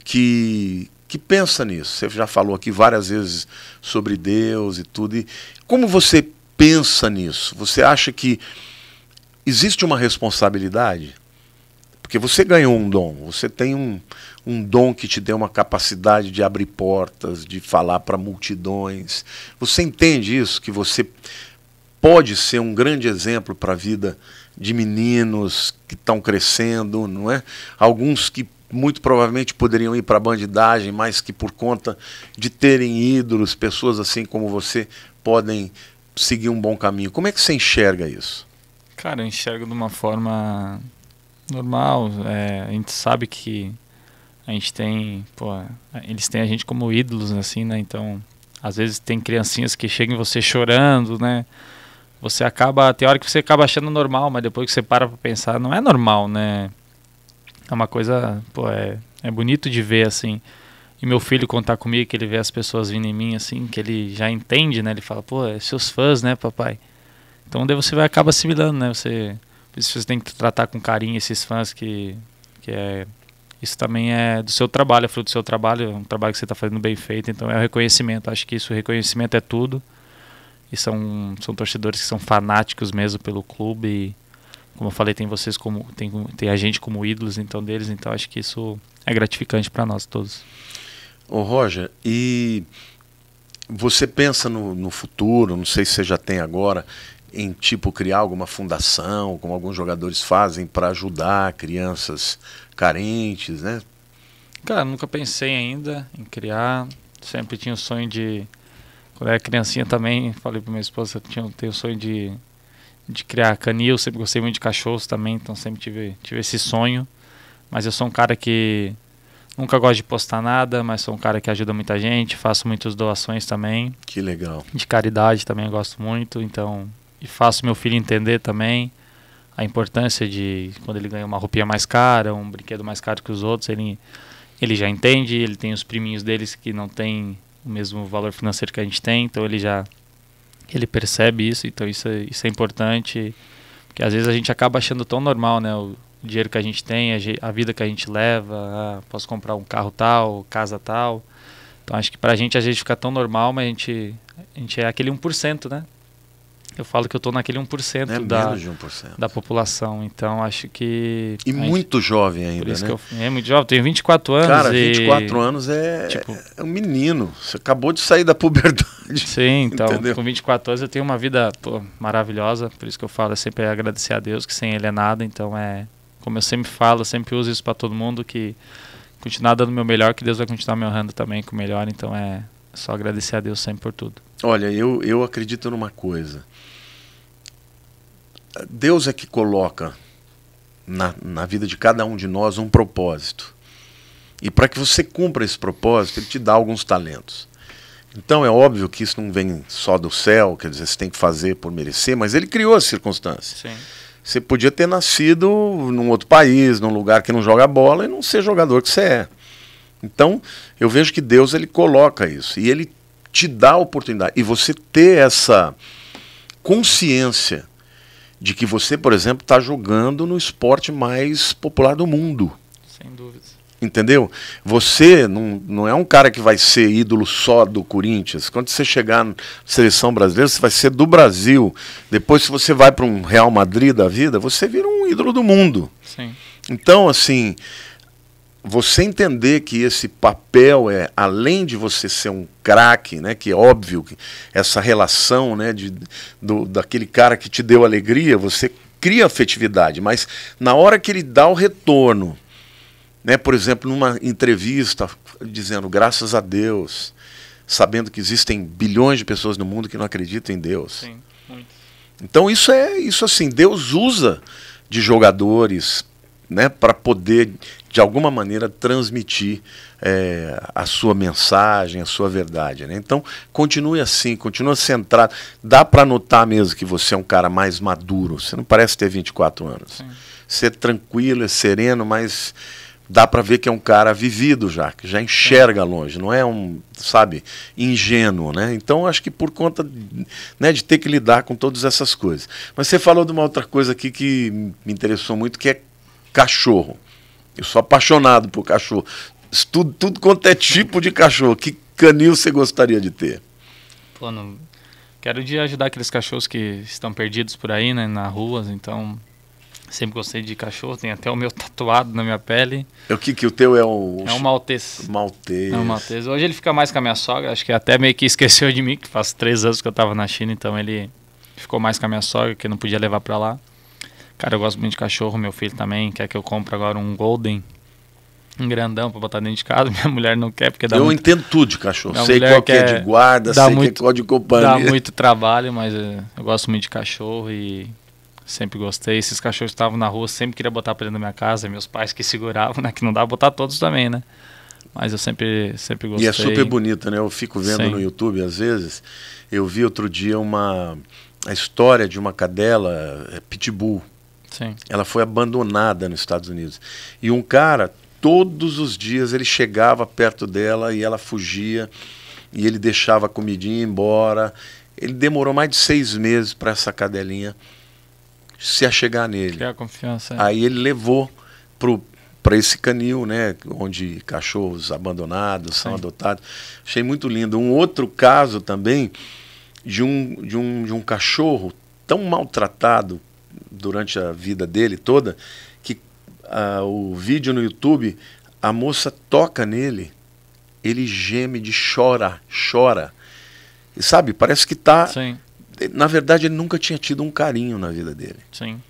que, que pensa nisso. Você já falou aqui várias vezes sobre Deus e tudo. E como você pensa nisso? Você acha que existe uma responsabilidade? Porque você ganhou um dom, você tem um, um dom que te deu uma capacidade de abrir portas, de falar para multidões. Você entende isso? Que você pode ser um grande exemplo para a vida de meninos que estão crescendo, não é? Alguns que muito provavelmente poderiam ir para a bandidagem, mas que por conta de terem ídolos, pessoas assim como você, podem seguir um bom caminho. Como é que você enxerga isso? Cara, eu enxergo de uma forma normal. É, a gente sabe que a gente tem, pô, eles têm a gente como ídolos, assim, né? Então, às vezes tem criancinhas que chegam em você chorando, né? Você acaba, tem hora que você acaba achando normal, mas depois que você para pra pensar, não é normal, né? É uma coisa, pô, é, é bonito de ver, assim e meu filho contar comigo, que ele vê as pessoas vindo em mim, assim, que ele já entende, né? Ele fala, pô, é seus fãs, né, papai? Então daí você vai acaba assimilando, né? Você, você tem que tratar com carinho esses fãs que, que é, isso também é do seu trabalho, é fruto do seu trabalho, é um trabalho que você está fazendo bem feito, então é o reconhecimento. Acho que isso, o reconhecimento é tudo. E são, são torcedores que são fanáticos mesmo pelo clube. E, como eu falei, tem vocês como. Tem, tem a gente como ídolos então deles, então acho que isso é gratificante para nós todos. Ô Roger, e você pensa no, no, futuro, não sei se você já tem agora, em tipo criar alguma fundação, como alguns jogadores fazem, para ajudar crianças carentes, né? Cara, nunca pensei ainda em criar. Sempre tinha o sonho de. Quando eu era criancinha também, falei para minha esposa que tinha, tenho o sonho de, de criar canil. Sempre gostei muito de cachorros também, então sempre tive, tive esse sonho. Mas eu sou um cara que Nunca gosto de postar nada, mas sou um cara que ajuda muita gente, faço muitas doações também. Que legal. De caridade também eu gosto muito, então. E faço meu filho entender também a importância de quando ele ganha uma roupinha mais cara, um brinquedo mais caro que os outros, ele, ele já entende, ele tem os priminhos deles que não tem o mesmo valor financeiro que a gente tem, então ele já ele percebe isso, então isso, é, isso é importante, porque às vezes a gente acaba achando tão normal, né? O, dinheiro que a gente tem, a, vida que a gente leva, ah, posso comprar um carro tal, casa tal. Então acho que pra gente a gente fica tão normal, mas a gente, a gente é aquele 1%, né? Eu falo que eu tô naquele 1%, é da, menos de 1%. da população. Então acho que. E muito gente, jovem ainda, né? Eu, é muito jovem, tenho 24 anos. Cara, 24 e, anos é, tipo, é um menino. Você acabou de sair da puberdade. Sim, então. Entendeu? Com 24 anos eu tenho uma vida pô, maravilhosa. Por isso que eu falo, é sempre agradecer a Deus, que sem ele é nada. Então é, como eu sempre falo, sempre uso isso para todo mundo, que continuar dando o meu melhor, que Deus vai continuar me honrando também com o melhor. Então é só agradecer a Deus sempre por tudo. Olha, eu, eu acredito numa coisa. Deus é que coloca na, na vida de cada um de nós um propósito. E para que você cumpra esse propósito, ele te dá alguns talentos. Então é óbvio que isso não vem só do céu, quer dizer, você tem que fazer por merecer, mas ele criou as circunstâncias. Sim. Você podia ter nascido num outro país, num lugar que não joga bola e não ser jogador que você é. Então, eu vejo que Deus ele coloca isso e ele te dá a oportunidade. E você ter essa consciência de que você, por exemplo, está jogando no esporte mais popular do mundo. Sem dúvida. Entendeu? Você não, não é um cara que vai ser ídolo só do Corinthians. Quando você chegar na seleção brasileira, você vai ser do Brasil. Depois, se você vai para um Real Madrid da vida, você vira um ídolo do mundo. Sim. Então, assim, você entender que esse papel é, além de você ser um craque, né, que é óbvio, que essa relação né, de, do, daquele cara que te deu alegria, você cria afetividade, mas na hora que ele dá o retorno né, por exemplo, numa entrevista dizendo graças a Deus, sabendo que existem bilhões de pessoas no mundo que não acreditam em Deus. Sim, então isso é isso assim, Deus usa de jogadores, né, para poder de alguma maneira transmitir é, a sua mensagem, a sua verdade. Né? Então continue assim, continue centrado. Dá para notar mesmo que você é um cara mais maduro. Você não parece ter 24 anos. Sim. Você é tranquilo, é sereno, mas dá para ver que é um cara vivido já, que já enxerga longe, não é um, sabe, ingênuo, né? Então acho que por conta né, de ter que lidar com todas essas coisas. Mas você falou de uma outra coisa aqui que me interessou muito, que é cachorro. Eu sou apaixonado por cachorro. Estudo tudo quanto é tipo de cachorro. Que canil você gostaria de ter? Pô, não... quero de ajudar aqueles cachorros que estão perdidos por aí, né, na rua, então Sempre gostei de cachorro, tem até o meu tatuado na minha pele. É o que, que o teu é um. É um maltês. Maltês. É um maltês. Hoje ele fica mais com a minha sogra, acho que até meio que esqueceu de mim, que faz três anos que eu tava na China, então ele ficou mais com a minha sogra, que não podia levar para lá. Cara, eu gosto muito de cachorro, meu filho também quer que eu compre agora um Golden, um grandão pra botar dentro de casa. Minha mulher não quer, porque dá Eu muito... entendo tudo de cachorro. Minha sei qual que é de guarda, dá sei muito, que é código companhia. Dá muito trabalho, mas eh, eu gosto muito de cachorro e Sempre gostei. Esses cachorros estavam na rua, sempre queria botar pra dentro da minha casa. Meus pais que seguravam, né? Que não dá botar todos também, né? Mas eu sempre, sempre gostei. E é super bonita, né? Eu fico vendo Sim. no YouTube, às vezes. Eu vi outro dia uma a história de uma cadela é, pitbull. Sim. Ela foi abandonada nos Estados Unidos. E um cara, todos os dias, ele chegava perto dela e ela fugia. E ele deixava a comidinha embora. Ele demorou mais de seis meses para essa cadelinha se achegar nele. Criar confiança. É. Aí ele levou para esse canil, né, onde cachorros abandonados são Sim. adotados. Achei muito lindo. Um outro caso também de um, de um, de um cachorro tão maltratado durante a vida dele toda que uh, o vídeo no YouTube a moça toca nele, ele geme de chora, chora. E sabe, parece que está na verdade, ele nunca tinha tido um carinho na vida dele. Sim.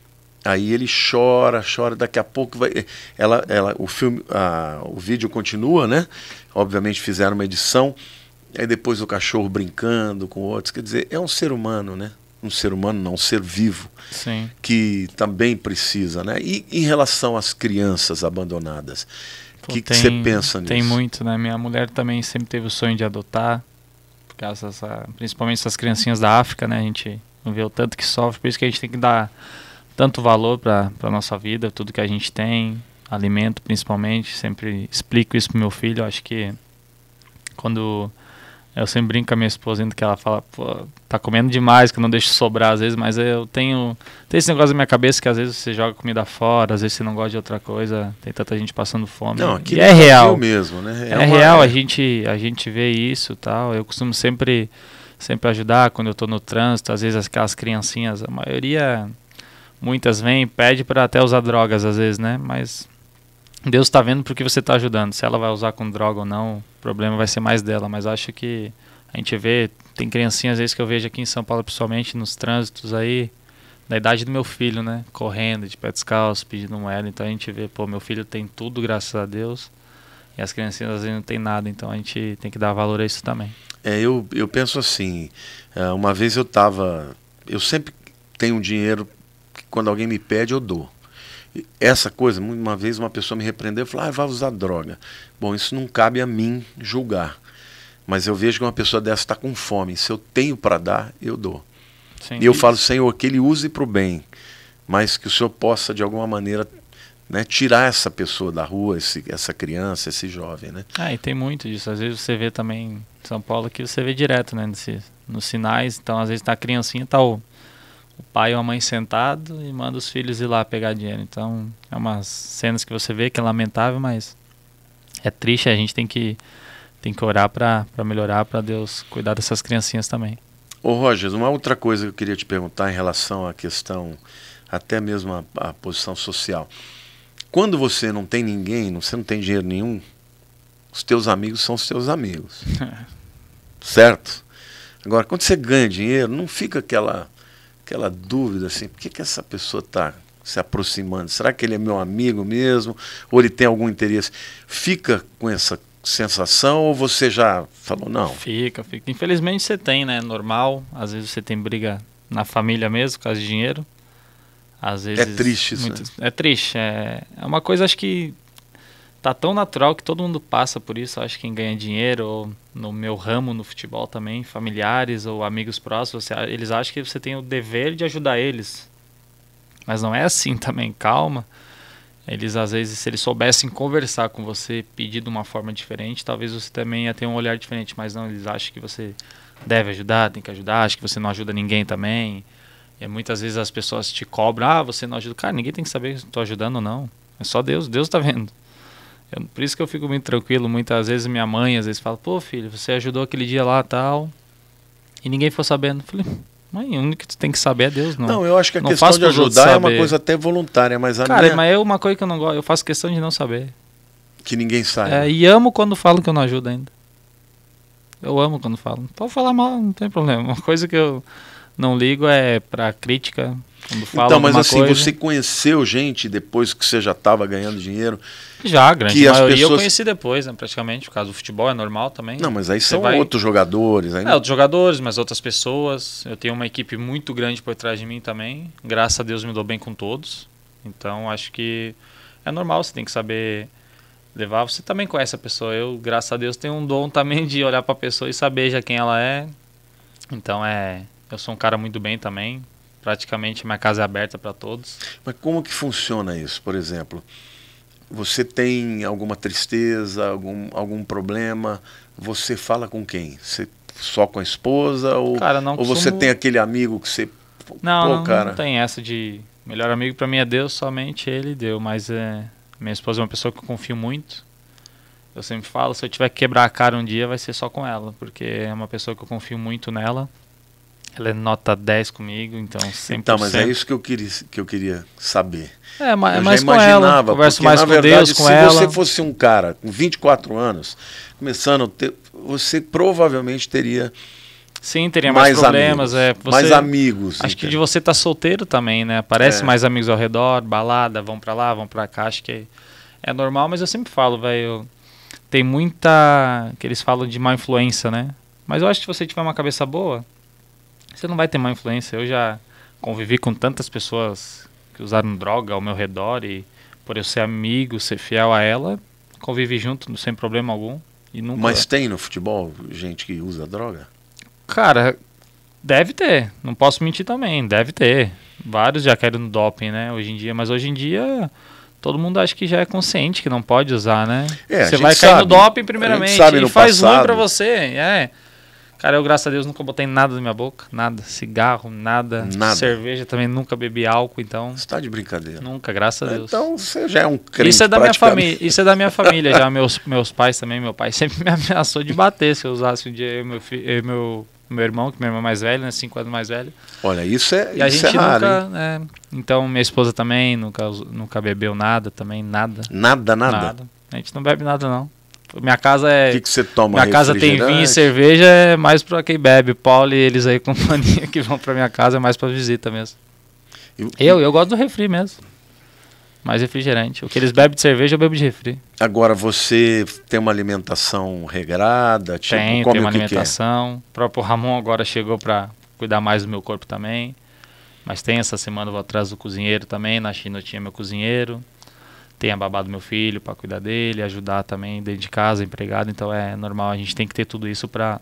Aí ele chora, chora, daqui a pouco vai. Ela, ela, o filme, a, o vídeo continua, né? Obviamente fizeram uma edição. Aí depois o cachorro brincando com outros. Quer dizer, é um ser humano, né? Um ser humano, não, um ser vivo. Sim. Que também precisa, né? E em relação às crianças abandonadas, o que você pensa nisso? Tem muito, né? Minha mulher também sempre teve o sonho de adotar caso principalmente essas criancinhas da África, né? A gente não vê o tanto que sofre, por isso que a gente tem que dar tanto valor para a nossa vida, tudo que a gente tem, alimento principalmente. Sempre explico isso pro meu filho. Eu acho que quando eu sempre brinco com a minha esposa ainda que ela fala, pô, tá comendo demais, que eu não deixo sobrar às vezes, mas eu tenho. Tem esse negócio na minha cabeça que às vezes você joga comida fora, às vezes você não gosta de outra coisa, tem tanta gente passando fome. Não, aqui é real. mesmo, né? É, é uma... real, a é. gente, a gente vê isso tal. Eu costumo sempre, sempre ajudar quando eu tô no trânsito, às vezes aquelas criancinhas, a maioria. Muitas vêm, pede para até usar drogas às vezes, né? Mas Deus está vendo porque você está ajudando. Se ela vai usar com droga ou não, o problema vai ser mais dela. Mas acho que a gente vê, tem criancinhas às vezes que eu vejo aqui em São Paulo, principalmente nos trânsitos aí, na idade do meu filho, né? Correndo, de pé descalço, pedindo moeda. ela. Então a gente vê, pô, meu filho tem tudo, graças a Deus. E as criancinhas às vezes não tem nada. Então a gente tem que dar valor a isso também. É, eu, eu penso assim. É, uma vez eu estava. Eu sempre tenho dinheiro que quando alguém me pede, eu dou essa coisa, uma vez uma pessoa me repreendeu e falou: ah, vai usar droga. Bom, isso não cabe a mim julgar. Mas eu vejo que uma pessoa dessa está com fome. Se eu tenho para dar, eu dou. Sim. E eu falo, Senhor, que ele use para o bem, mas que o Senhor possa, de alguma maneira, né, tirar essa pessoa da rua, esse, essa criança, esse jovem. Né? Ah, e tem muito disso. Às vezes você vê também em São Paulo que você vê direto né, nesse, nos sinais. Então, às vezes está a criancinha, está o o pai ou a mãe sentado e manda os filhos ir lá pegar dinheiro. Então, é umas cenas que você vê que é lamentável, mas é triste, a gente tem que tem que orar para melhorar, para Deus cuidar dessas criancinhas também. Ô Rogers, uma outra coisa que eu queria te perguntar em relação à questão, até mesmo a, a posição social. Quando você não tem ninguém, você não tem dinheiro nenhum, os teus amigos são os teus amigos. certo? Agora, quando você ganha dinheiro, não fica aquela aquela dúvida assim, por que, que essa pessoa está se aproximando? Será que ele é meu amigo mesmo? Ou ele tem algum interesse? Fica com essa sensação ou você já falou não? Fica, fica. Infelizmente você tem, né? Normal. Às vezes você tem briga na família mesmo, por causa de dinheiro. Às é vezes. É triste isso. Muito, né? É triste. É, é uma coisa, acho que tá tão natural que todo mundo passa por isso. Acho que quem ganha dinheiro, ou no meu ramo no futebol também, familiares ou amigos próximos, você, eles acham que você tem o dever de ajudar eles. Mas não é assim também, calma. Eles às vezes, se eles soubessem conversar com você, pedir de uma forma diferente, talvez você também ia ter um olhar diferente. Mas não, eles acham que você deve ajudar, tem que ajudar, acho que você não ajuda ninguém também. E muitas vezes as pessoas te cobram, ah, você não ajuda. Cara, ninguém tem que saber se estou ajudando ou não. É só Deus, Deus está vendo. Eu, por isso que eu fico muito tranquilo. Muitas vezes minha mãe às vezes fala, pô filho, você ajudou aquele dia lá tal. E ninguém foi sabendo. Eu falei, mãe, o único que tu tem que saber é Deus, não. Não, eu acho que a não questão de ajudar é uma coisa até voluntária, mas a Cara, minha... mas é uma coisa que eu não gosto. Eu faço questão de não saber. Que ninguém saiba. É, e amo quando falo que eu não ajudo ainda. Eu amo quando falo Pode falar mal, não tem problema. Uma coisa que eu não ligo é pra crítica, então, mas assim, coisa... você conheceu gente depois que você já estava ganhando dinheiro? Já, grande que maioria pessoas... eu conheci depois, né, praticamente. Por causa do futebol é normal também. Não, mas aí você são vai... outros jogadores. Aí... É, outros jogadores, mas outras pessoas. Eu tenho uma equipe muito grande por trás de mim também. Graças a Deus me dou bem com todos. Então, acho que é normal, você tem que saber levar. Você também conhece a pessoa. Eu, graças a Deus, tenho um dom também de olhar para a pessoa e saber já quem ela é. Então, é... Eu sou um cara muito bem também praticamente minha casa é aberta para todos. Mas como que funciona isso, por exemplo? Você tem alguma tristeza, algum, algum problema? Você fala com quem? Você só com a esposa? Ou, cara, não ou costumo... você tem aquele amigo que você. Não, Pô, não, cara... não tem essa de. Melhor amigo para mim é Deus, somente Ele deu. Mas é... minha esposa é uma pessoa que eu confio muito. Eu sempre falo, se eu tiver que quebrar a cara um dia, vai ser só com ela, porque é uma pessoa que eu confio muito nela. Ela é nota 10 comigo, então sempre. Então, mas é isso que eu queria, que eu queria saber. É, mas, eu é mais já imaginava, com ela. porque mais na verdade, Deus, se ela. você fosse um cara com 24 anos, começando, ter, você provavelmente teria Sim, teria mais, mais problemas. Amigos, é, você, mais amigos. Acho entendo. que de você estar tá solteiro também, né? Aparece é. mais amigos ao redor, balada, vão para lá, vão para cá. Acho que é, é, normal, mas eu sempre falo, velho. Tem muita. que eles falam de má influência, né? Mas eu acho que se você tiver uma cabeça boa, você não vai ter má influência. Eu já convivi com tantas pessoas que usaram droga ao meu redor e por eu ser amigo, ser fiel a ela, convivi junto sem problema algum. E nunca... Mas tem no futebol gente que usa droga? Cara, deve ter. Não posso mentir também, deve ter. Vários já querem no doping, né, hoje em dia. Mas hoje em dia todo mundo acha que já é consciente que não pode usar, né? É, você vai cair sabe. no doping primeiramente e faz passado. ruim para você, é. Cara, eu, graças a Deus, nunca botei nada na minha boca. Nada. Cigarro, nada. nada. Cerveja também, nunca bebi álcool, então. Você tá de brincadeira. Nunca, graças a Deus. Então você já é um crente. Isso é da minha família. Isso é da minha família já. Meus, meus pais também, meu pai sempre me ameaçou de bater se eu usasse um dia eu, meu, eu, meu, meu irmão, que meu irmão é mais velho, né? Cinco anos mais velho. Olha, isso é. E a é gente é raro, nunca. Né? então, minha esposa também nunca, nunca bebeu nada também, nada. Nada, nada. Nada. A gente não bebe nada, não. Minha casa é. O que, você toma? Minha casa tem vinho e cerveja, é mais para quem bebe. Paulo e eles aí, companhia, que vão para minha casa, é mais para visita mesmo. Eu, eu, eu gosto do refri mesmo. Mais refrigerante. O que eles bebem de cerveja, eu bebo de refri. Agora, você tem uma alimentação regrada? Tipo, tem, come tem uma alimentação. Que que é? O próprio Ramon agora chegou para cuidar mais do meu corpo também. Mas tem essa semana eu vou atrás do cozinheiro também. Na China eu tinha meu cozinheiro tenha babado meu filho para cuidar dele, ajudar também dentro de casa, empregado. Então é normal, a gente tem que ter tudo isso para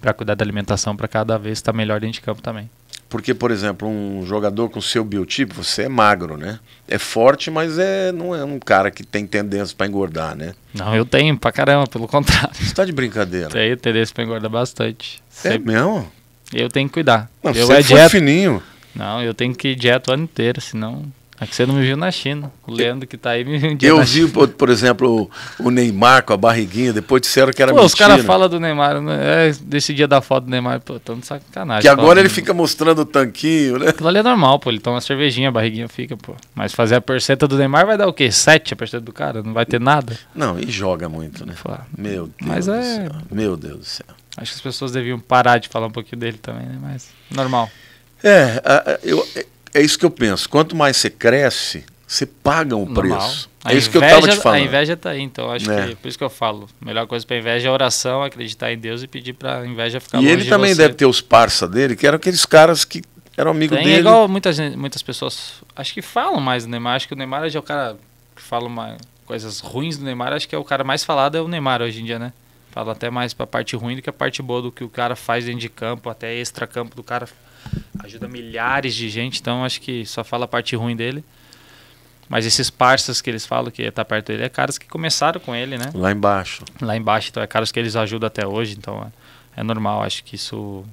para cuidar da alimentação para cada vez estar tá melhor dentro de campo também. Porque, por exemplo, um jogador com seu biotipo, você é magro, né? É forte, mas é, não é um cara que tem tendência para engordar, né? Não, eu tenho pra caramba, pelo contrário. Você tá de brincadeira. Tenho tendência para engordar bastante. É mesmo? Eu tenho que cuidar. Não, eu você é dieta... fininho. Não, eu tenho que ir dieta o ano inteiro, senão é que você não me viu na China. O Leandro que tá aí me viu um Eu vi, por, por, exemplo, o Neymar com a barriguinha, depois disseram que era pô, mentira. Os caras falam do Neymar, né? é, desse dia da foto do Neymar, pô, tão de sacanagem. Que agora ele fica mostrando o tanquinho, né? Aquilo ali é normal, pô, ele toma uma cervejinha, a barriguinha fica, pô. Mas fazer a percenta do Neymar vai dar o quê? Sete a percenta do cara? Não vai ter nada? Não, e joga muito, né? Pô, Meu Deus Mas é... céu. Meu Deus do céu. Acho que as pessoas deviam parar de falar um pouquinho dele também, né? Mas normal. É, eu, é isso que eu penso. Quanto mais você cresce, você paga o preço. A é isso inveja, que eu estava te tá- falando. A inveja está aí, então acho né. é. que por isso que eu falo. A melhor coisa para inveja é oração, acreditar em Deus e pedir para a inveja ficar e longe E ele também de deve ter os parça dele, que eram aqueles caras que eram amigos é dele. É igual muitas, muitas pessoas, acho que falam mais do Neymar. Acho que o Neymar é o cara que fala uma, coisas ruins do Neymar. Acho que é o cara mais falado é o Neymar hoje em dia, né? Fala até mais para a parte ruim do que a parte boa do que o cara faz dentro de campo, até extra campo do cara ajuda milhares de gente, então acho que só fala a parte ruim dele. Mas esses parças que eles falam que está perto dele é caras que começaram com ele, né? Lá embaixo. Lá embaixo, então é caras que eles ajudam até hoje, então é, é normal, acho que isso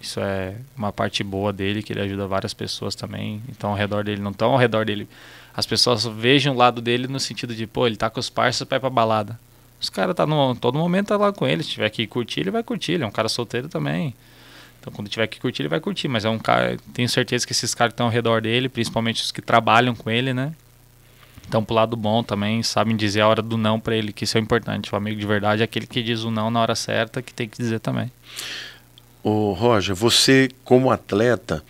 isso é uma parte boa dele, que ele ajuda várias pessoas também, então ao redor dele, não tão ao redor dele. As pessoas vejam o lado dele no sentido de, pô, ele tá com os parças para ir pra balada. Os caras tá no todo momento tá lá com ele, se tiver que curtir, ele vai curtir, ele é um cara solteiro também. Então, quando tiver que curtir, ele vai curtir. Mas é um cara. Tenho certeza que esses caras que estão ao redor dele, principalmente os que trabalham com ele, né? Estão pro lado bom também, sabem dizer a hora do não para ele, que isso é importante. O amigo de verdade é aquele que diz o não na hora certa, que tem que dizer também. Ô, Roger, você, como atleta,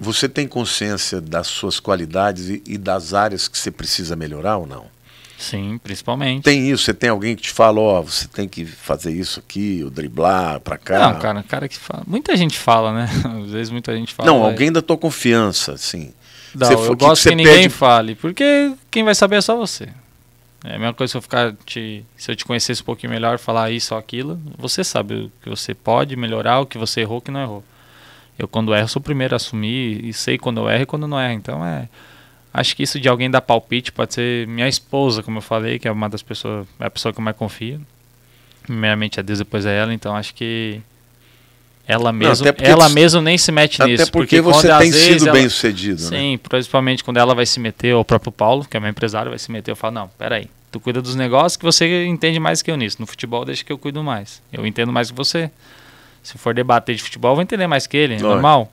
você tem consciência das suas qualidades e, e das áreas que você precisa melhorar ou não? Sim, principalmente. Tem isso, você tem alguém que te fala, ó, oh, você tem que fazer isso aqui, ou driblar pra cá. Não, cara, cara que fala. Muita gente fala, né? Às vezes muita gente fala. Não, alguém da tua confiança, assim. Não, você, eu que gosto que, que ninguém pede... fale, porque quem vai saber é só você. É a mesma coisa se eu ficar te, se eu te conhecesse um pouquinho melhor, falar isso ou aquilo, você sabe o que você pode melhorar, o que você errou, o que não errou. Eu quando erro sou o primeiro a assumir e sei quando eu erro e quando não erro. Então é Acho que isso de alguém dar palpite pode ser minha esposa, como eu falei, que é uma das pessoas, é a pessoa que eu mais confio. Primeiramente é Deus, depois é ela, então acho que ela mesma, ela mesma nem se mete até nisso. Até porque, porque você quando, tem sido ela, bem sucedido. Né? Sim, né? principalmente quando ela vai se meter, ou o próprio Paulo, que é meu empresário, vai se meter, eu falo, não, peraí, tu cuida dos negócios que você entende mais que eu nisso. No futebol deixa que eu cuido mais. Eu entendo mais que você. Se for debater de futebol, eu vou entender mais que ele, é normal.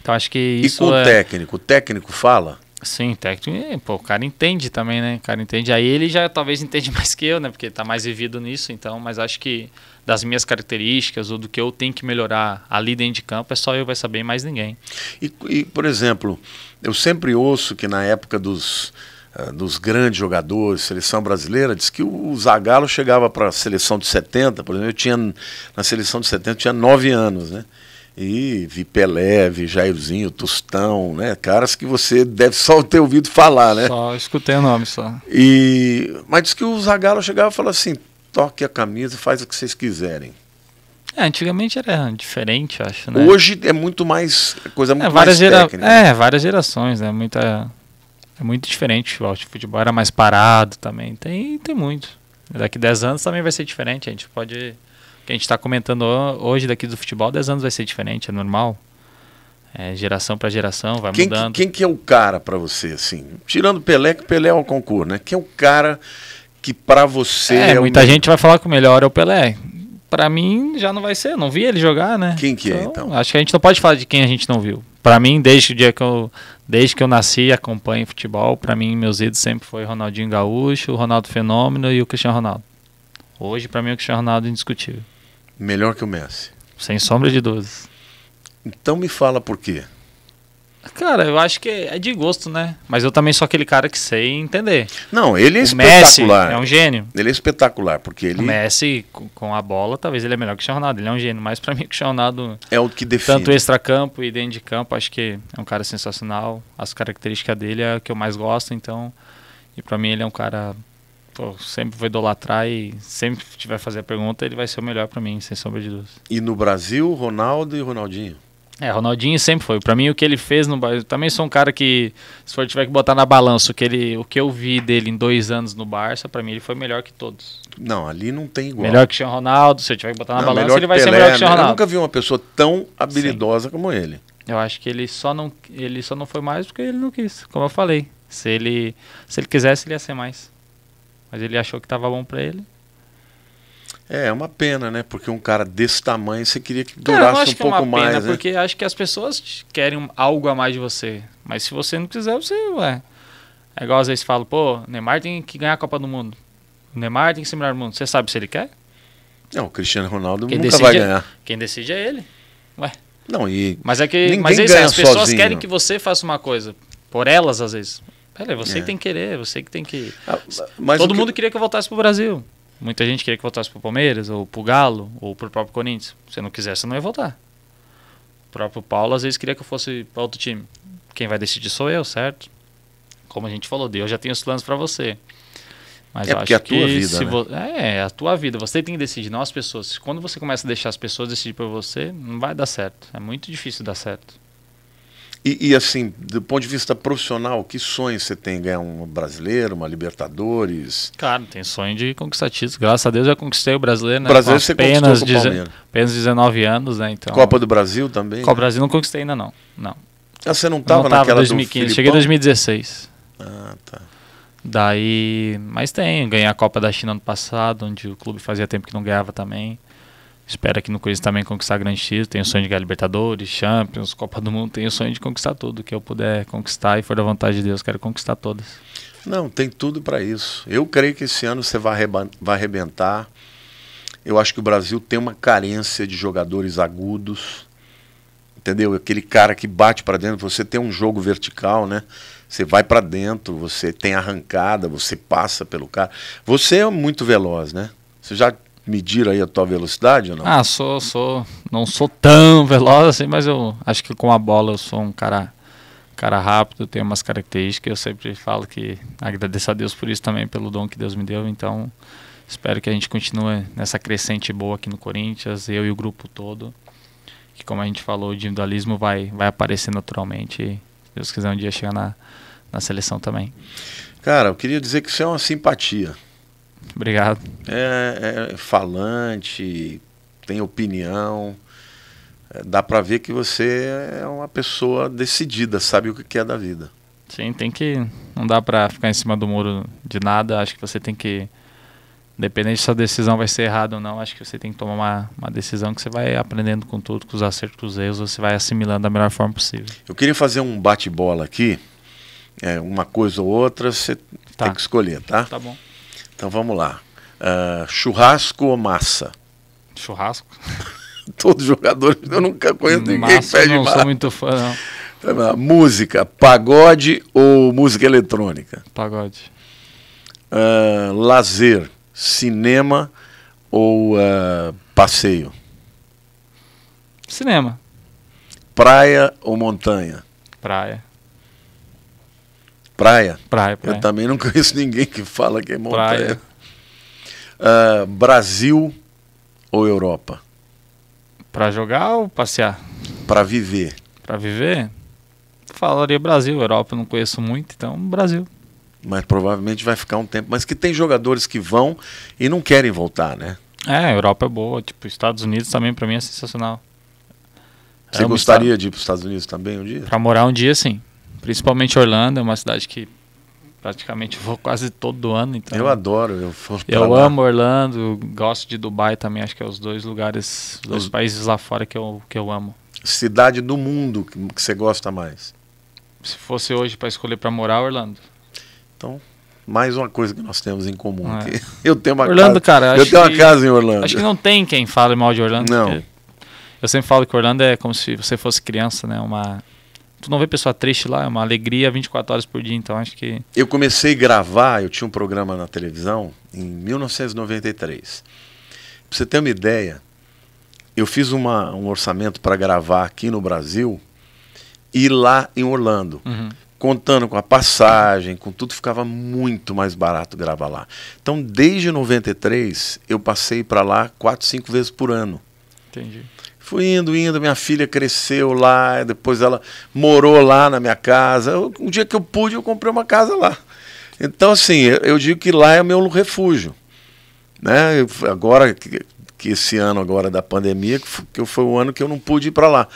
Então acho que isso. E com é... o técnico? O técnico fala? Sim, técnico. pô, o cara entende também, né? O cara entende. Aí ele já talvez entende mais que eu, né? Porque ele tá mais vivido nisso, então, mas acho que das minhas características ou do que eu tenho que melhorar ali dentro de campo, é só eu vai saber mais ninguém. E, e por exemplo, eu sempre ouço que na época dos, uh, dos grandes jogadores, seleção brasileira, diz que o, o Zagallo chegava para a seleção de 70, por exemplo, eu tinha na seleção de 70 eu tinha 9 anos, né? E vi Pelé, vi Jairzinho, Tostão, né? Caras que você deve só ter ouvido falar, né? Só escutei o nome só. E, mas diz que o Zagallo chegava e falava assim: toque a camisa, faz o que vocês quiserem. É, antigamente era diferente, acho, né? Hoje é muito mais é coisa é, muito é, várias mais gera... técnica. É, várias gerações, né? Muita é muito diferente o futebol era mais parado também. Tem tem muito. Daqui 10 anos também vai ser diferente, a gente pode que a gente está comentando hoje daqui do futebol, 10 anos vai ser diferente, é normal. É, geração para geração, vai quem, mudando. Quem que é o cara para você, assim? Tirando Pelé, que Pelé é um concurso, né? Quem é o cara que para você... É, é muita o... gente vai falar que o melhor é o Pelé. Para mim, já não vai ser. Não vi ele jogar, né? Quem que é, então, é, então? Acho que a gente não pode falar de quem a gente não viu. Para mim, desde o dia que eu, desde que eu nasci acompanho futebol, para mim, meus ídolos sempre foi Ronaldinho Gaúcho, o Ronaldo Fenômeno e o Cristiano Ronaldo. Hoje, para mim, o Cristiano Ronaldo é indiscutível. Melhor que o Messi. Sem sombra de dúvidas. Então me fala por quê. Cara, eu acho que é de gosto, né? Mas eu também sou aquele cara que sei entender. Não, ele é o espetacular. Messi é um gênio. Ele é espetacular, porque ele. O Messi, com a bola, talvez ele é melhor que o Cristiano Ronaldo. Ele é um gênio, mas para mim o Cristiano Ronaldo. É o que define. Tanto extra-campo e dentro de campo, acho que é um cara sensacional. As características dele é o que eu mais gosto, então. E para mim ele é um cara pô, sempre vou idolatrar e sempre que tiver fazer a pergunta, ele vai ser o melhor para mim, sem sombra de dúvida. E no Brasil, Ronaldo e Ronaldinho? É, Ronaldinho sempre foi. Para mim, o que ele fez no Barça. Também sou um cara que, se for tiver que botar na balança o que, ele, o que eu vi dele em dois anos no Barça, para mim ele foi melhor que todos. Não, ali não tem igual. Melhor que o Ronaldo, se eu tiver que botar na não, balança, ele vai Pelé, ser melhor que o né? Ronaldo. Eu nunca vi uma pessoa tão habilidosa Sim. como ele. Eu acho que ele só, não, ele só não foi mais porque ele não quis, como eu falei. Se ele, se ele quisesse, ele ia ser mais. Mas ele achou que estava bom para ele. É, é uma pena, né? Porque um cara desse tamanho você queria que durasse cara, um que é pouco é mais. Pena, né? Porque acho que as pessoas querem algo a mais de você. Mas se você não quiser, você, ué. É igual às vezes falo, pô, Neymar tem que ganhar a Copa do Mundo. O Neymar tem que ser melhor do mundo. Você sabe se ele quer? Não, o Cristiano Ronaldo quem nunca decide, vai é- ganhar. Quem decide é ele. Ué. Não, e. Mas é que. Ninguém mas é isso, ganha as pessoas sozinho. querem que você faça uma coisa. Por elas, às vezes. Peraí, você é. que tem que querer, você que tem que. Ah, Todo que... mundo queria que eu voltasse pro Brasil. Muita gente queria que eu voltasse pro Palmeiras, ou pro Galo, ou pro próprio Corinthians. Se você não quisesse, você não ia voltar. O próprio Paulo às vezes queria que eu fosse pra outro time. Quem vai decidir sou eu, certo? Como a gente falou, Deus já tem os planos para você. Mas é que acho é a tua vida. Né? Vo... É, é, a tua vida. Você tem que decidir, não as pessoas. Quando você começa a deixar as pessoas decidir por você, não vai dar certo. É muito difícil dar certo. E, e, assim, do ponto de vista profissional, que sonho você tem? Ganhar um brasileiro, uma Libertadores? Cara, tem sonho de conquistar títulos. Graças a Deus eu conquistei o brasileiro, né? Brasileiro você apenas conquistou com o Apenas 19 anos, né? Então, Copa do Brasil também? Copa do né? Brasil não conquistei ainda, não. Não. Ah, você não estava naquela 2015, do Cheguei em 2016. Ah, tá. Daí, mas tem, ganhei a Copa da China ano passado, onde o clube fazia tempo que não ganhava também. Espera que no Corinthians também conquistar grandes títulos. Tem o sonho de ganhar Libertadores, Champions, Copa do Mundo. Tem o sonho de conquistar tudo que eu puder conquistar e for da vontade de Deus, quero conquistar todas. Não, tem tudo para isso. Eu creio que esse ano você vai, vai arrebentar. Eu acho que o Brasil tem uma carência de jogadores agudos. Entendeu? Aquele cara que bate para dentro. Você tem um jogo vertical, né? Você vai para dentro, você tem arrancada, você passa pelo cara. Você é muito veloz, né? Você já medir aí a tua velocidade ou não? Ah, sou, sou, não sou tão veloz assim, mas eu acho que com a bola eu sou um cara cara rápido, tenho umas características, eu sempre falo que agradeço a Deus por isso também, pelo dom que Deus me deu, então espero que a gente continue nessa crescente boa aqui no Corinthians, eu e o grupo todo, que como a gente falou, o individualismo vai, vai aparecer naturalmente, e, se Deus quiser um dia chegar na, na seleção também. Cara, eu queria dizer que isso é uma simpatia. Obrigado. É, é falante, tem opinião. É, dá para ver que você é uma pessoa decidida, sabe o que quer é da vida. Sim, tem que. Não dá para ficar em cima do muro de nada. Acho que você tem que. Independente se a decisão vai ser errada ou não, acho que você tem que tomar uma, uma decisão que você vai aprendendo com tudo, com os acertos, com os erros, você vai assimilando da melhor forma possível. Eu queria fazer um bate-bola aqui. É, uma coisa ou outra, você tá. tem que escolher, tá? Tá bom. Então vamos lá. Uh, churrasco ou massa? Churrasco. Todos jogadores, eu nunca conheço ninguém massa, que pede massa. Não sou muito fã, não. Então, música, pagode ou música eletrônica? Pagode. Uh, lazer, cinema ou uh, passeio? Cinema. Praia ou montanha? Praia. Praia. Praia, praia. Eu também não conheço ninguém que fala que é montanha. Uh, Brasil ou Europa? Para jogar ou passear? Para viver. Para viver? Falaria Brasil, Europa eu não conheço muito, então Brasil. Mas provavelmente vai ficar um tempo. Mas que tem jogadores que vão e não querem voltar, né? É, a Europa é boa. Tipo, Estados Unidos também para mim é sensacional. Você gostaria estar... de ir para os Estados Unidos também um dia? Para morar um dia, sim. Principalmente Orlando, é uma cidade que praticamente vou quase todo ano. Então, eu adoro, eu Eu amo Orlando, gosto de Dubai também, acho que é os dois lugares, os dois países lá fora que eu, que eu amo. Cidade do mundo que, você gosta mais? Se fosse hoje para escolher para morar, Orlando. Então, mais uma coisa que nós temos em comum. É. Eu tenho uma Orlando, casa, cara. Eu tenho uma que, casa em Orlando. Acho que não tem quem fale mal de Orlando. Não. Eu sempre falo que Orlando é como se você fosse criança, né? Uma tu não vê pessoa triste lá, é uma alegria 24 horas por dia, então acho que. Eu comecei a gravar, eu tinha um programa na televisão em 1993. Pra você ter uma ideia, eu fiz uma, um orçamento para gravar aqui no Brasil e lá em Orlando. Uhum. Contando com a passagem, com tudo, ficava muito mais barato gravar lá. Então, desde 93, eu passei para lá quatro, cinco vezes por ano. Entendi. Fui indo, indo, minha filha cresceu lá, depois ela morou lá na minha casa. Eu, um dia que eu pude, eu comprei uma casa lá. Então, assim, eu digo que lá é o meu refúgio. Né? Eu, agora, que, que esse ano agora da pandemia, que foi, que foi o ano que eu não pude ir para lá.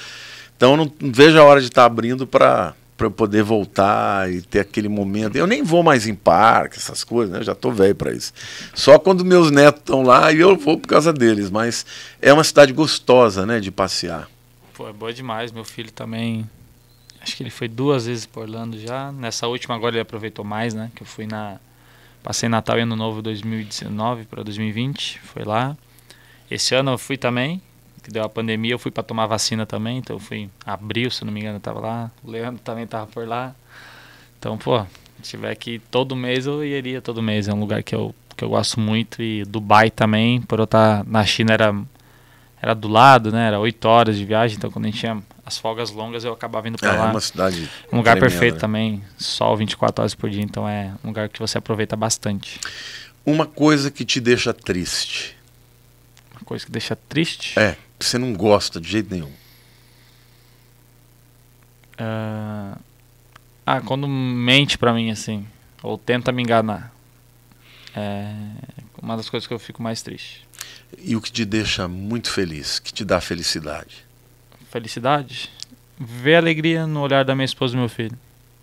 Então, não, não vejo a hora de estar tá abrindo para para poder voltar e ter aquele momento. Eu nem vou mais em parque, essas coisas, né? Eu já tô velho para isso. Só quando meus netos estão lá e eu vou por causa deles, mas é uma cidade gostosa, né, de passear. Pô, é boa demais, meu filho também. Acho que ele foi duas vezes por Orlando já. Nessa última agora ele aproveitou mais, né, que eu fui na passei Natal e Ano Novo 2019 para 2020, foi lá. Esse ano eu fui também, que deu a pandemia, eu fui para tomar vacina também, então eu fui abril, se não me engano, eu tava lá. O Leandro também tava por lá. Então, pô, se tiver que todo mês eu iria todo mês, é um lugar que eu que eu gosto muito e Dubai também, por eu estar tá, na China era era do lado, né? Era oito horas de viagem, então quando a gente tinha as folgas longas eu acabava indo para é, é, lá. É uma cidade um lugar perfeito né? também, sol 24 horas por dia, então é um lugar que você aproveita bastante. Uma coisa que te deixa triste. Uma coisa que deixa triste? É que você não gosta de jeito nenhum? Uh... Ah, quando mente pra mim, assim. Ou tenta me enganar. É uma das coisas que eu fico mais triste. E o que te deixa muito feliz? Que te dá felicidade? Felicidade? Ver alegria no olhar da minha esposa e meu filho.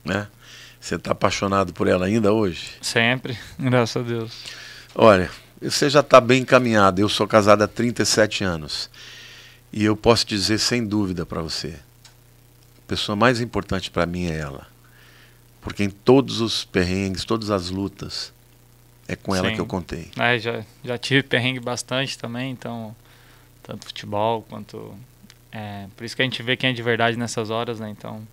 Né? Você tá apaixonado por ela ainda hoje? Sempre, graças a Deus. Olha, você já está bem encaminhado. Eu sou casado há 37 anos. E eu posso dizer sem dúvida para você, a pessoa mais importante para mim é ela. Porque em todos os perrengues, todas as lutas, é com Sim. ela que eu contei. É, já, já tive perrengue bastante também, então, tanto futebol quanto. É, por isso que a gente vê quem é de verdade nessas horas, né? Então,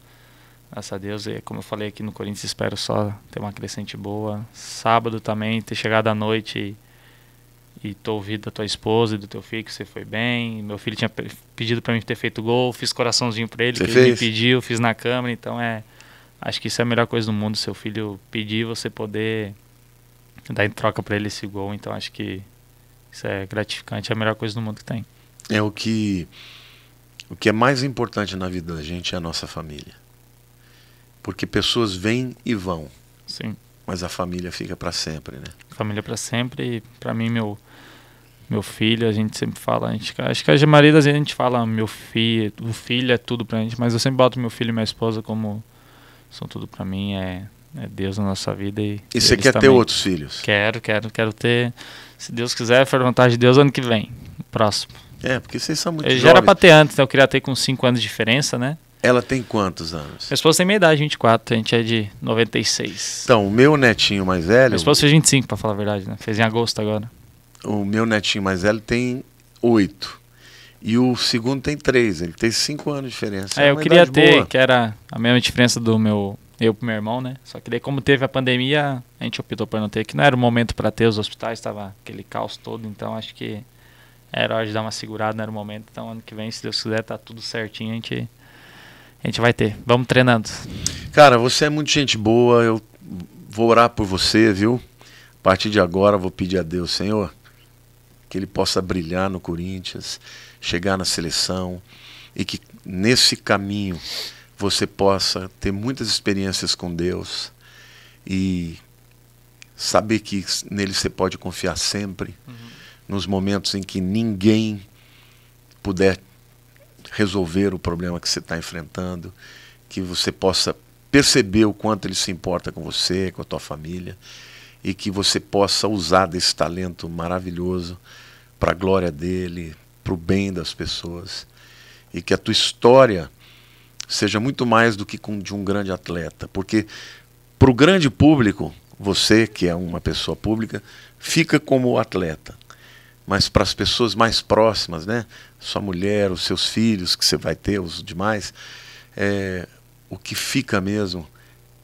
graças a Deus, e como eu falei aqui no Corinthians, espero só ter uma crescente boa. Sábado também, ter chegado à noite. E, e tô ouvindo da tua esposa e do teu filho que você foi bem. Meu filho tinha pedido para mim ter feito gol, fiz coraçãozinho para ele, você que fez? ele me pediu, fiz na câmera, então é acho que isso é a melhor coisa do mundo, seu filho pedir você poder dar em troca para ele esse gol, então acho que isso é gratificante, é a melhor coisa do mundo que tem. É o que o que é mais importante na vida da gente é a nossa família. Porque pessoas vêm e vão. Sim. Mas a família fica para sempre, né? Família para sempre e para mim meu meu filho, a gente sempre fala, a gente, acho que a maioria das vezes a gente fala meu filho, o filho é tudo pra gente, mas eu sempre boto meu filho e minha esposa como são tudo pra mim, é, é Deus na nossa vida. E, e você quer também. ter outros filhos? Quero, quero, quero ter, se Deus quiser, for vontade de Deus, ano que vem, próximo. É, porque vocês são muito eu jovens. Já era pra ter antes, então eu queria ter com 5 anos de diferença, né? Ela tem quantos anos? Minha esposa tem minha idade, 24, a gente é de 96. Então, o meu netinho mais velho. Minha esposa fez 25, pra falar a verdade, né? Fez em agosto agora o meu netinho mais velho tem oito. E o segundo tem três, ele tem cinco anos de diferença. É, é eu queria ter, boa. que era a mesma diferença do meu eu pro meu irmão, né? Só que daí como teve a pandemia, a gente optou por não ter, que não era o momento para ter os hospitais, estava aquele caos todo, então acho que era hora de dar uma segurada, não era o momento. Então ano que vem, se Deus quiser, tá tudo certinho, a gente a gente vai ter. Vamos treinando. Cara, você é muito gente boa, eu vou orar por você, viu? A partir de agora vou pedir a Deus, Senhor, que ele possa brilhar no Corinthians, chegar na seleção e que nesse caminho você possa ter muitas experiências com Deus e saber que nele você pode confiar sempre, uhum. nos momentos em que ninguém puder resolver o problema que você está enfrentando, que você possa perceber o quanto ele se importa com você, com a tua família e que você possa usar desse talento maravilhoso para a glória dele, para o bem das pessoas. E que a tua história seja muito mais do que com, de um grande atleta. Porque para o grande público, você, que é uma pessoa pública, fica como atleta. Mas para as pessoas mais próximas, né? sua mulher, os seus filhos que você vai ter, os demais, é, o que fica mesmo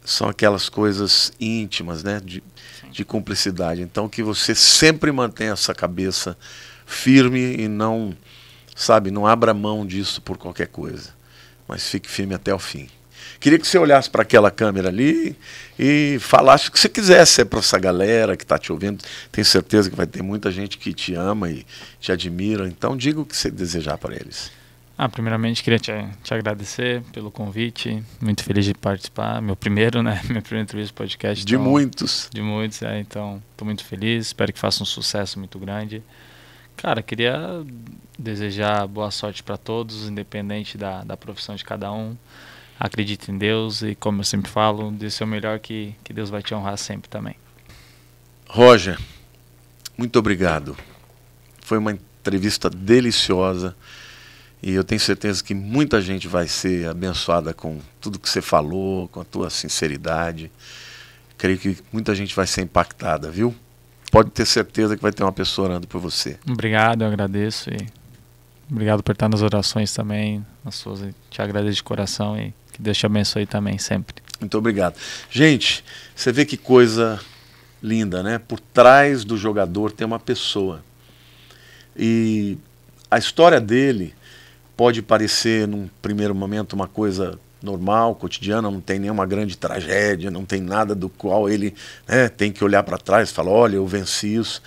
são aquelas coisas íntimas, né? de, de cumplicidade. Então que você sempre mantenha essa cabeça firme e não, sabe, não abra mão disso por qualquer coisa, mas fique firme até o fim. Queria que você olhasse para aquela câmera ali e falasse o que você quisesse é para essa galera que está te ouvindo. Tenho certeza que vai ter muita gente que te ama e te admira. Então, diga o que você desejar para eles. Ah, primeiramente queria te, te, agradecer pelo convite, muito feliz de participar, meu primeiro, né, minha primeira entrevista podcast. De então, muitos. De muitos, é, então estou muito feliz, espero que faça um sucesso muito grande. Cara, queria desejar boa sorte para todos, independente da, da profissão de cada um. Acredite em Deus e, como eu sempre falo, dê seu melhor que, que Deus vai te honrar sempre também. Roger, muito obrigado. Foi uma entrevista deliciosa e eu tenho certeza que muita gente vai ser abençoada com tudo que você falou, com a tua sinceridade. Creio que muita gente vai ser impactada, viu? pode ter certeza que vai ter uma pessoa orando por você. Obrigado, eu agradeço e obrigado por estar nas orações também, nas suas, te agradeço de coração e que Deus te abençoe também sempre. Muito obrigado. Gente, você vê que coisa linda, né? Por trás do jogador tem uma pessoa. E a história dele pode parecer, num primeiro momento, uma coisa normal, cotidiana, não tem nenhuma grande tragédia, não tem nada do qual ele né, tem que olhar para trás e falar: olha, eu venci isso.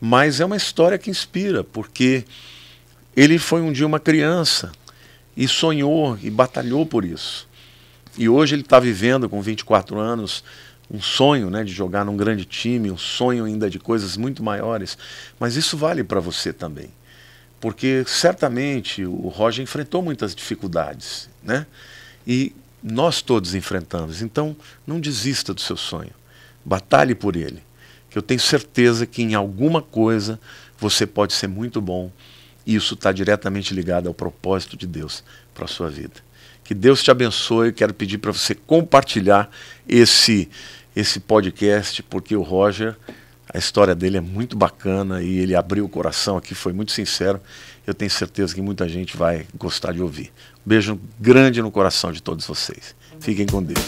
Mas é uma história que inspira, porque ele foi um dia uma criança e sonhou e batalhou por isso. E hoje ele está vivendo, com 24 anos, um sonho né, de jogar num grande time, um sonho ainda de coisas muito maiores. Mas isso vale para você também. Porque certamente o Roger enfrentou muitas dificuldades, né? e nós todos enfrentamos. Então, não desista do seu sonho. Batalhe por ele. Que eu tenho certeza que em alguma coisa você pode ser muito bom. E isso está diretamente ligado ao propósito de Deus para a sua vida. Que Deus te abençoe. quero pedir para você compartilhar esse, esse podcast, porque o Roger, a história dele é muito bacana e ele abriu o coração aqui, foi muito sincero. Eu tenho certeza que muita gente vai gostar de ouvir. Beijo grande no coração de todos vocês. Fiquem com Deus.